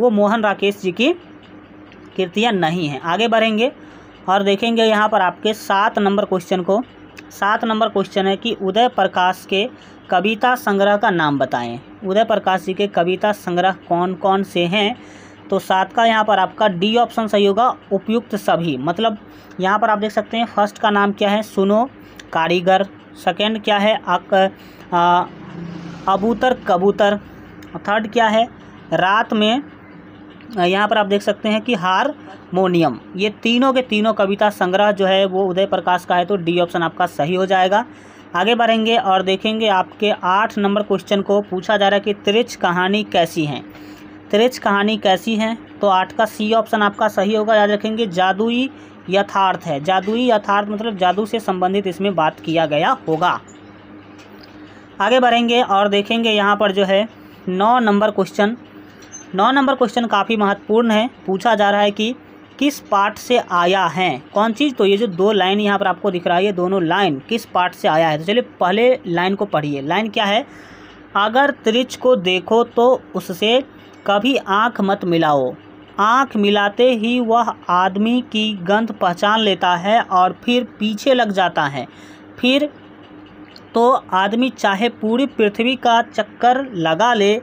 वो मोहन राकेश जी की कृतियाँ नहीं हैं आगे बढ़ेंगे और देखेंगे यहाँ पर आपके सात नंबर क्वेश्चन को सात नंबर क्वेश्चन है कि उदय प्रकाश के कविता संग्रह का नाम बताएं उदय प्रकाश जी के कविता संग्रह कौन कौन से हैं तो सात का यहाँ पर आपका डी ऑप्शन सही होगा उपयुक्त सभी मतलब यहाँ पर आप देख सकते हैं फर्स्ट का नाम क्या है सुनो कारीगर सेकंड क्या है आक आ, अबूतर कबूतर थर्ड क्या है रात में यहाँ पर आप देख सकते हैं कि हारमोनियम ये तीनों के तीनों कविता संग्रह जो है वो उदय प्रकाश का है तो डी ऑप्शन आपका सही हो जाएगा आगे बढ़ेंगे और देखेंगे आपके आठ नंबर क्वेश्चन को पूछा जा रहा है कि त्रिच कहानी कैसी है त्रिच कहानी कैसी है तो आठ का सी ऑप्शन आपका सही होगा याद रखेंगे जादुई यथार्थ है जादुई यथार्थ मतलब जादू से संबंधित इसमें बात किया गया होगा आगे बढ़ेंगे और देखेंगे यहाँ पर जो है नौ नंबर क्वेश्चन नौ नंबर क्वेश्चन काफ़ी महत्वपूर्ण है पूछा जा रहा है कि किस पार्ट से आया है कौन चीज़ तो ये जो दो लाइन यहाँ पर आपको दिख रहा है ये दोनों लाइन किस पार्ट से आया है तो चलिए पहले लाइन को पढ़िए लाइन क्या है अगर त्रिच को देखो तो उससे कभी आँख मत मिलाओ आँख मिलाते ही वह आदमी की गंध पहचान लेता है और फिर पीछे लग जाता है फिर तो आदमी चाहे पूरी पृथ्वी का चक्कर लगा ले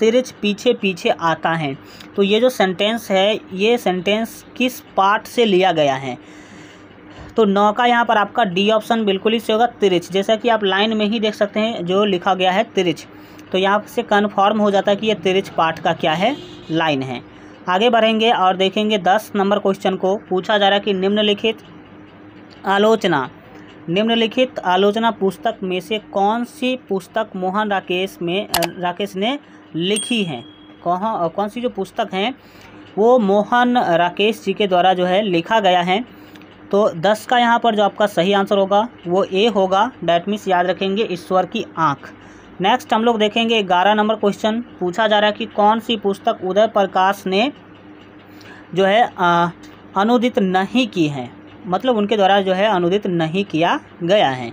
तिरछ पीछे पीछे आता है तो ये जो सेंटेंस है ये सेंटेंस किस पार्ट से लिया गया है तो नौ का यहाँ पर आपका डी ऑप्शन बिल्कुल ही से होगा तिरिच जैसा कि आप लाइन में ही देख सकते हैं जो लिखा गया है तिरिच तो यहाँ से कन्फर्म हो जाता है कि ये तिरिच पार्ट का क्या है लाइन है आगे बढ़ेंगे और देखेंगे दस नंबर क्वेश्चन को पूछा जा रहा है कि निम्नलिखित आलोचना निम्नलिखित आलोचना पुस्तक में से कौन सी पुस्तक मोहन राकेश में राकेश ने लिखी हैं कौन कौन सी जो पुस्तक हैं वो मोहन राकेश जी के द्वारा जो है लिखा गया है तो दस का यहाँ पर जो आपका सही आंसर होगा वो ए होगा डैट मीन्स याद रखेंगे ईश्वर की आँख नेक्स्ट हम लोग देखेंगे ग्यारह नंबर क्वेश्चन पूछा जा रहा है कि कौन सी पुस्तक उदय प्रकाश ने जो है अनुदित नहीं की है मतलब उनके द्वारा जो है अनुदित नहीं किया गया है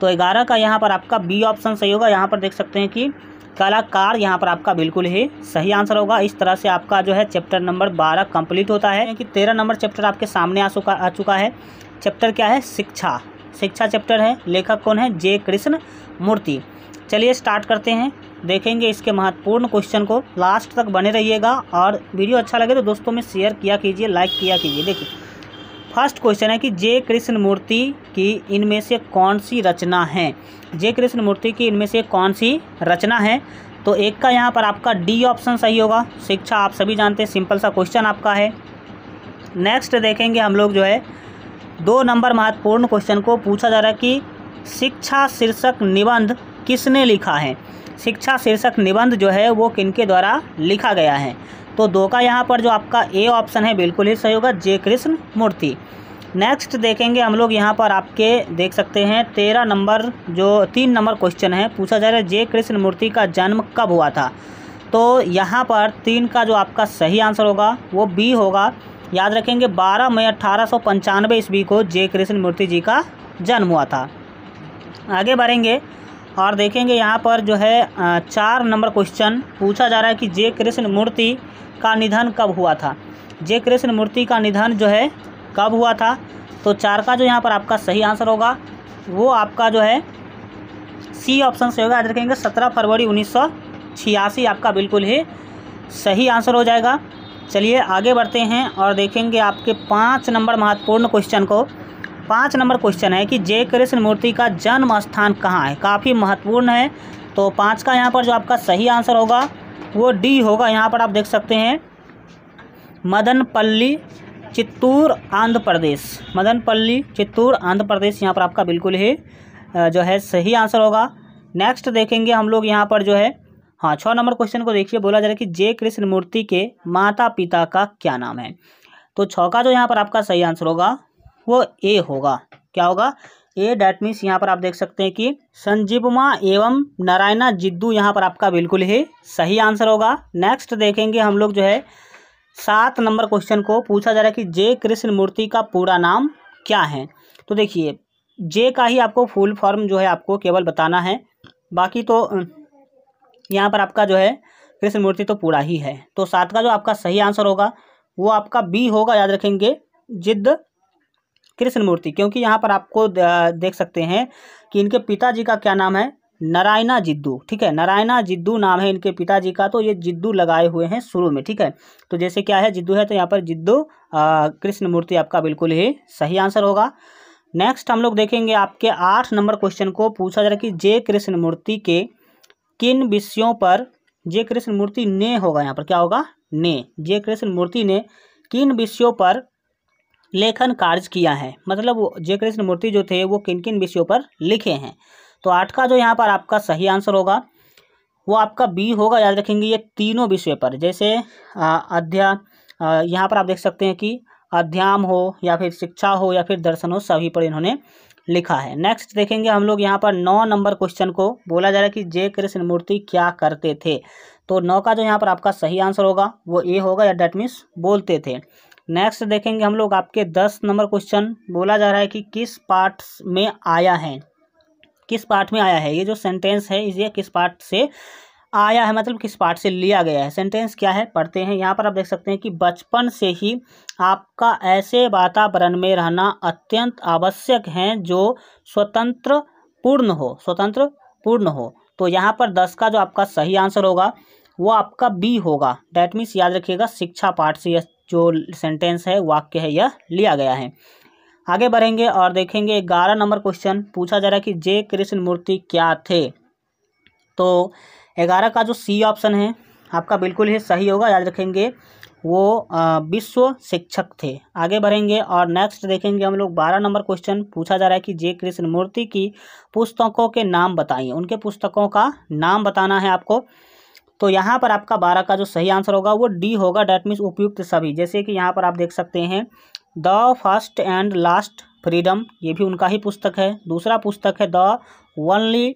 तो ग्यारह का यहाँ पर आपका बी ऑप्शन सही होगा यहाँ पर देख सकते हैं कि कलाकार यहाँ पर आपका बिल्कुल ही सही आंसर होगा इस तरह से आपका जो है चैप्टर नंबर बारह कंप्लीट होता है क्योंकि तेरह नंबर चैप्टर आपके सामने आ चुका आ चुका है चैप्टर क्या है शिक्षा शिक्षा चैप्टर है लेखक कौन है जे कृष्ण मूर्ति चलिए स्टार्ट करते हैं देखेंगे इसके महत्वपूर्ण क्वेश्चन को लास्ट तक बने रहिएगा और वीडियो अच्छा लगे तो दोस्तों में शेयर किया कीजिए लाइक किया कीजिए देखिए फर्स्ट क्वेश्चन है कि जय कृष्ण मूर्ति की इनमें से कौन सी रचना है जय कृष्ण मूर्ति की इनमें से कौन सी रचना है तो एक का यहाँ पर आपका डी ऑप्शन सही होगा शिक्षा आप सभी जानते हैं सिंपल सा क्वेश्चन आपका है नेक्स्ट देखेंगे हम लोग जो है दो नंबर महत्वपूर्ण क्वेश्चन को पूछा जा रहा है कि शिक्षा शीर्षक निबंध किसने लिखा है शिक्षा शीर्षक निबंध जो है वो किनके द्वारा लिखा गया है तो दो का यहाँ पर जो आपका ए ऑप्शन है बिल्कुल ही सही होगा जय कृष्ण मूर्ति नेक्स्ट देखेंगे हम लोग यहाँ पर आपके देख सकते हैं तेरह नंबर जो तीन नंबर क्वेश्चन है पूछा जा रहा है जय कृष्ण मूर्ति का जन्म कब हुआ था तो यहाँ पर तीन का जो आपका सही आंसर होगा वो बी होगा याद रखेंगे 12 मई अट्ठारह सौ पंचानवे ईस्वी को जय कृष्ण मूर्ति जी का जन्म हुआ था आगे बढ़ेंगे और देखेंगे यहाँ पर जो है चार नंबर क्वेश्चन पूछा जा रहा है कि जे कृष्ण मूर्ति का निधन कब हुआ था जे कृष्ण मूर्ति का निधन जो है कब हुआ था तो चार का जो यहाँ पर आपका सही आंसर होगा वो आपका जो है सी ऑप्शन से होगा याद रखेंगे सत्रह फरवरी उन्नीस सौ छियासी आपका बिल्कुल ही सही आंसर हो जाएगा चलिए आगे बढ़ते हैं और देखेंगे आपके पाँच नंबर महत्वपूर्ण क्वेश्चन को पाँच नंबर क्वेश्चन है कि जय कृष्ण मूर्ति का जन्म स्थान कहाँ है काफ़ी महत्वपूर्ण है तो पाँच का यहाँ पर जो आपका सही आंसर होगा वो डी होगा यहाँ पर आप देख सकते हैं मदनपल्ली चित्तूर आंध्र प्रदेश मदनपल्ली चित्तूर आंध्र प्रदेश यहाँ पर आपका बिल्कुल ही जो है सही आंसर होगा नेक्स्ट देखेंगे हम लोग यहाँ पर जो है हाँ छः नंबर क्वेश्चन को देखिए बोला जा रहा है कि जय कृष्ण मूर्ति के माता पिता का क्या नाम है तो छः का जो यहाँ पर आपका सही आंसर होगा वो ए होगा क्या होगा ए डैट मीन्स यहाँ पर आप देख सकते हैं कि संजीवमा एवं नारायणा जिद्दू यहाँ पर आपका बिल्कुल ही सही आंसर होगा नेक्स्ट देखेंगे हम लोग जो है सात नंबर क्वेश्चन को पूछा जा रहा है कि जे कृष्ण मूर्ति का पूरा नाम क्या है तो देखिए जे का ही आपको फुल फॉर्म जो है आपको केवल बताना है बाकी तो यहाँ पर आपका जो है कृष्ण मूर्ति तो पूरा ही है तो सात का जो आपका सही आंसर होगा वो आपका बी होगा याद रखेंगे जिद्द कृष्ण मूर्ति क्योंकि यहाँ पर आपको देख सकते हैं कि इनके पिताजी का क्या नाम है नारायणा जिद्दू ठीक है नारायणा जिद्दू नाम है इनके पिताजी का तो ये जिद्दू लगाए हुए हैं शुरू में ठीक है तो जैसे क्या है जिद्दू है तो यहाँ पर जिद्दू कृष्ण मूर्ति आपका बिल्कुल ही सही आंसर होगा नेक्स्ट हम लोग देखेंगे आपके आठ नंबर क्वेश्चन को पूछा जा रहा है कि जय कृष्ण मूर्ति के किन विषयों पर जय कृष्ण मूर्ति ने होगा यहाँ पर क्या होगा ने जय कृष्ण मूर्ति ने किन विषयों पर लेखन कार्य किया है मतलब जय कृष्ण मूर्ति जो थे वो किन किन विषयों पर लिखे हैं तो आठ का जो यहाँ पर आपका सही आंसर होगा वो आपका बी होगा याद रखेंगे ये तीनों विषय पर जैसे अध्या यहाँ पर आप देख सकते हैं कि अध्याम हो या फिर शिक्षा हो या फिर दर्शन हो सभी पर इन्होंने लिखा है नेक्स्ट देखेंगे हम लोग यहाँ पर नौ नंबर क्वेश्चन को बोला जा रहा है कि जय कृष्ण मूर्ति क्या करते थे तो नौ का जो यहाँ पर आपका सही आंसर होगा वो ए होगा या डेट मीन्स बोलते थे नेक्स्ट देखेंगे हम लोग आपके दस नंबर क्वेश्चन बोला जा रहा है कि किस पार्ट में आया है किस पार्ट में आया है ये जो सेंटेंस है ये किस पार्ट से आया है मतलब किस पार्ट से लिया गया है सेंटेंस क्या है पढ़ते हैं यहाँ पर आप देख सकते हैं कि बचपन से ही आपका ऐसे वातावरण में रहना अत्यंत आवश्यक है जो स्वतंत्र पूर्ण हो स्वतंत्र पूर्ण हो तो यहाँ पर दस का जो आपका सही आंसर होगा वो आपका बी होगा डैट मीन्स याद रखिएगा शिक्षा पार्ट से यह जो सेंटेंस है वाक्य है यह लिया गया है आगे बढ़ेंगे और देखेंगे ग्यारह नंबर क्वेश्चन पूछा जा रहा है कि जे कृष्ण मूर्ति क्या थे तो ग्यारह का जो सी ऑप्शन है आपका बिल्कुल ही सही होगा याद रखेंगे वो विश्व शिक्षक थे आगे बढ़ेंगे और नेक्स्ट देखेंगे हम लोग बारह नंबर क्वेश्चन पूछा जा रहा है कि जे कृष्ण मूर्ति की पुस्तकों के नाम बताइए उनके पुस्तकों का नाम बताना है आपको तो यहाँ पर आपका बारह का जो सही आंसर होगा वो डी होगा डैट मीन्स उपयुक्त सभी जैसे कि यहाँ पर आप देख सकते हैं the first and last freedom ये भी उनका ही पुस्तक है दूसरा पुस्तक है द वनली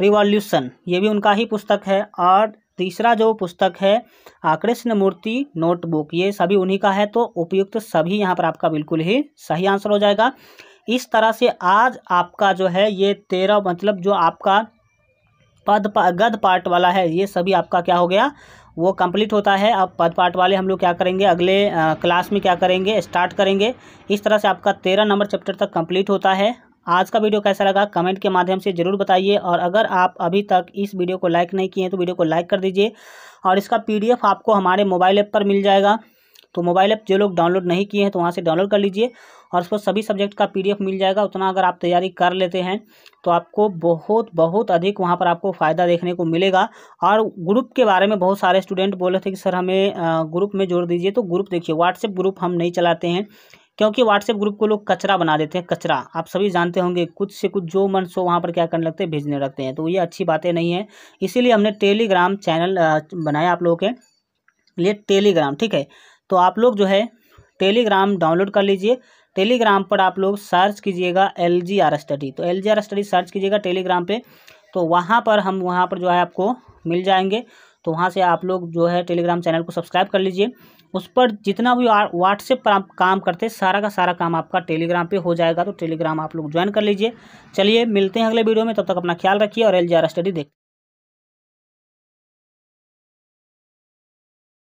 रिवॉल्यूशन ये भी उनका ही पुस्तक है और तीसरा जो पुस्तक है कृष्ण मूर्ति नोटबुक ये सभी उन्हीं का है तो उपयुक्त सभी यहाँ पर आपका बिल्कुल ही सही आंसर हो जाएगा इस तरह से आज आपका जो है ये तेरह मतलब जो आपका पद पा, गद पार्ट वाला है ये सभी आपका क्या हो गया वो कंप्लीट होता है अब पद पार्ट वाले हम लोग क्या करेंगे अगले आ, क्लास में क्या करेंगे स्टार्ट करेंगे इस तरह से आपका तेरह नंबर चैप्टर तक कंप्लीट होता है आज का वीडियो कैसा लगा कमेंट के माध्यम से ज़रूर बताइए और अगर आप अभी तक इस वीडियो को लाइक नहीं किए हैं तो वीडियो को लाइक कर दीजिए और इसका पीडीएफ आपको हमारे मोबाइल ऐप पर मिल जाएगा तो मोबाइल ऐप जो लोग डाउनलोड नहीं किए हैं तो वहाँ से डाउनलोड कर लीजिए और उसको सभी सब्जेक्ट का पीडीएफ मिल जाएगा उतना अगर आप तैयारी कर लेते हैं तो आपको बहुत बहुत अधिक वहाँ पर आपको फ़ायदा देखने को मिलेगा और ग्रुप के बारे में बहुत सारे स्टूडेंट बोल रहे थे कि सर हमें ग्रुप में जोड़ दीजिए तो ग्रुप देखिए व्हाट्सएप ग्रुप हम नहीं चलाते हैं क्योंकि व्हाट्सएप ग्रुप को लोग कचरा बना देते हैं कचरा आप सभी जानते होंगे कुछ से कुछ जो मन सो वहाँ पर क्या करने लगते हैं भेजने लगते हैं तो ये अच्छी बातें नहीं है इसीलिए हमने टेलीग्राम चैनल बनाया आप लोगों के लिए टेलीग्राम ठीक है तो आप लोग जो है टेलीग्राम डाउनलोड कर लीजिए टेलीग्राम पर आप लोग सर्च कीजिएगा एल जी आर स्टडी तो L G R study search कीजिएगा टेलीग्राम पे तो वहाँ पर हम वहाँ पर जो है आपको मिल जाएंगे तो वहाँ से आप लोग जो है टेलीग्राम चैनल को सब्सक्राइब कर लीजिए उस पर जितना भी व्हाट्सएप पर आप काम करते हैं सारा का सारा काम आपका टेलीग्राम पे हो जाएगा तो टेलीग्राम आप लोग ज्वाइन कर लीजिए चलिए मिलते हैं अगले वीडियो में तब तक अपना ख्याल रखिए और एल जी आर स्टडी देख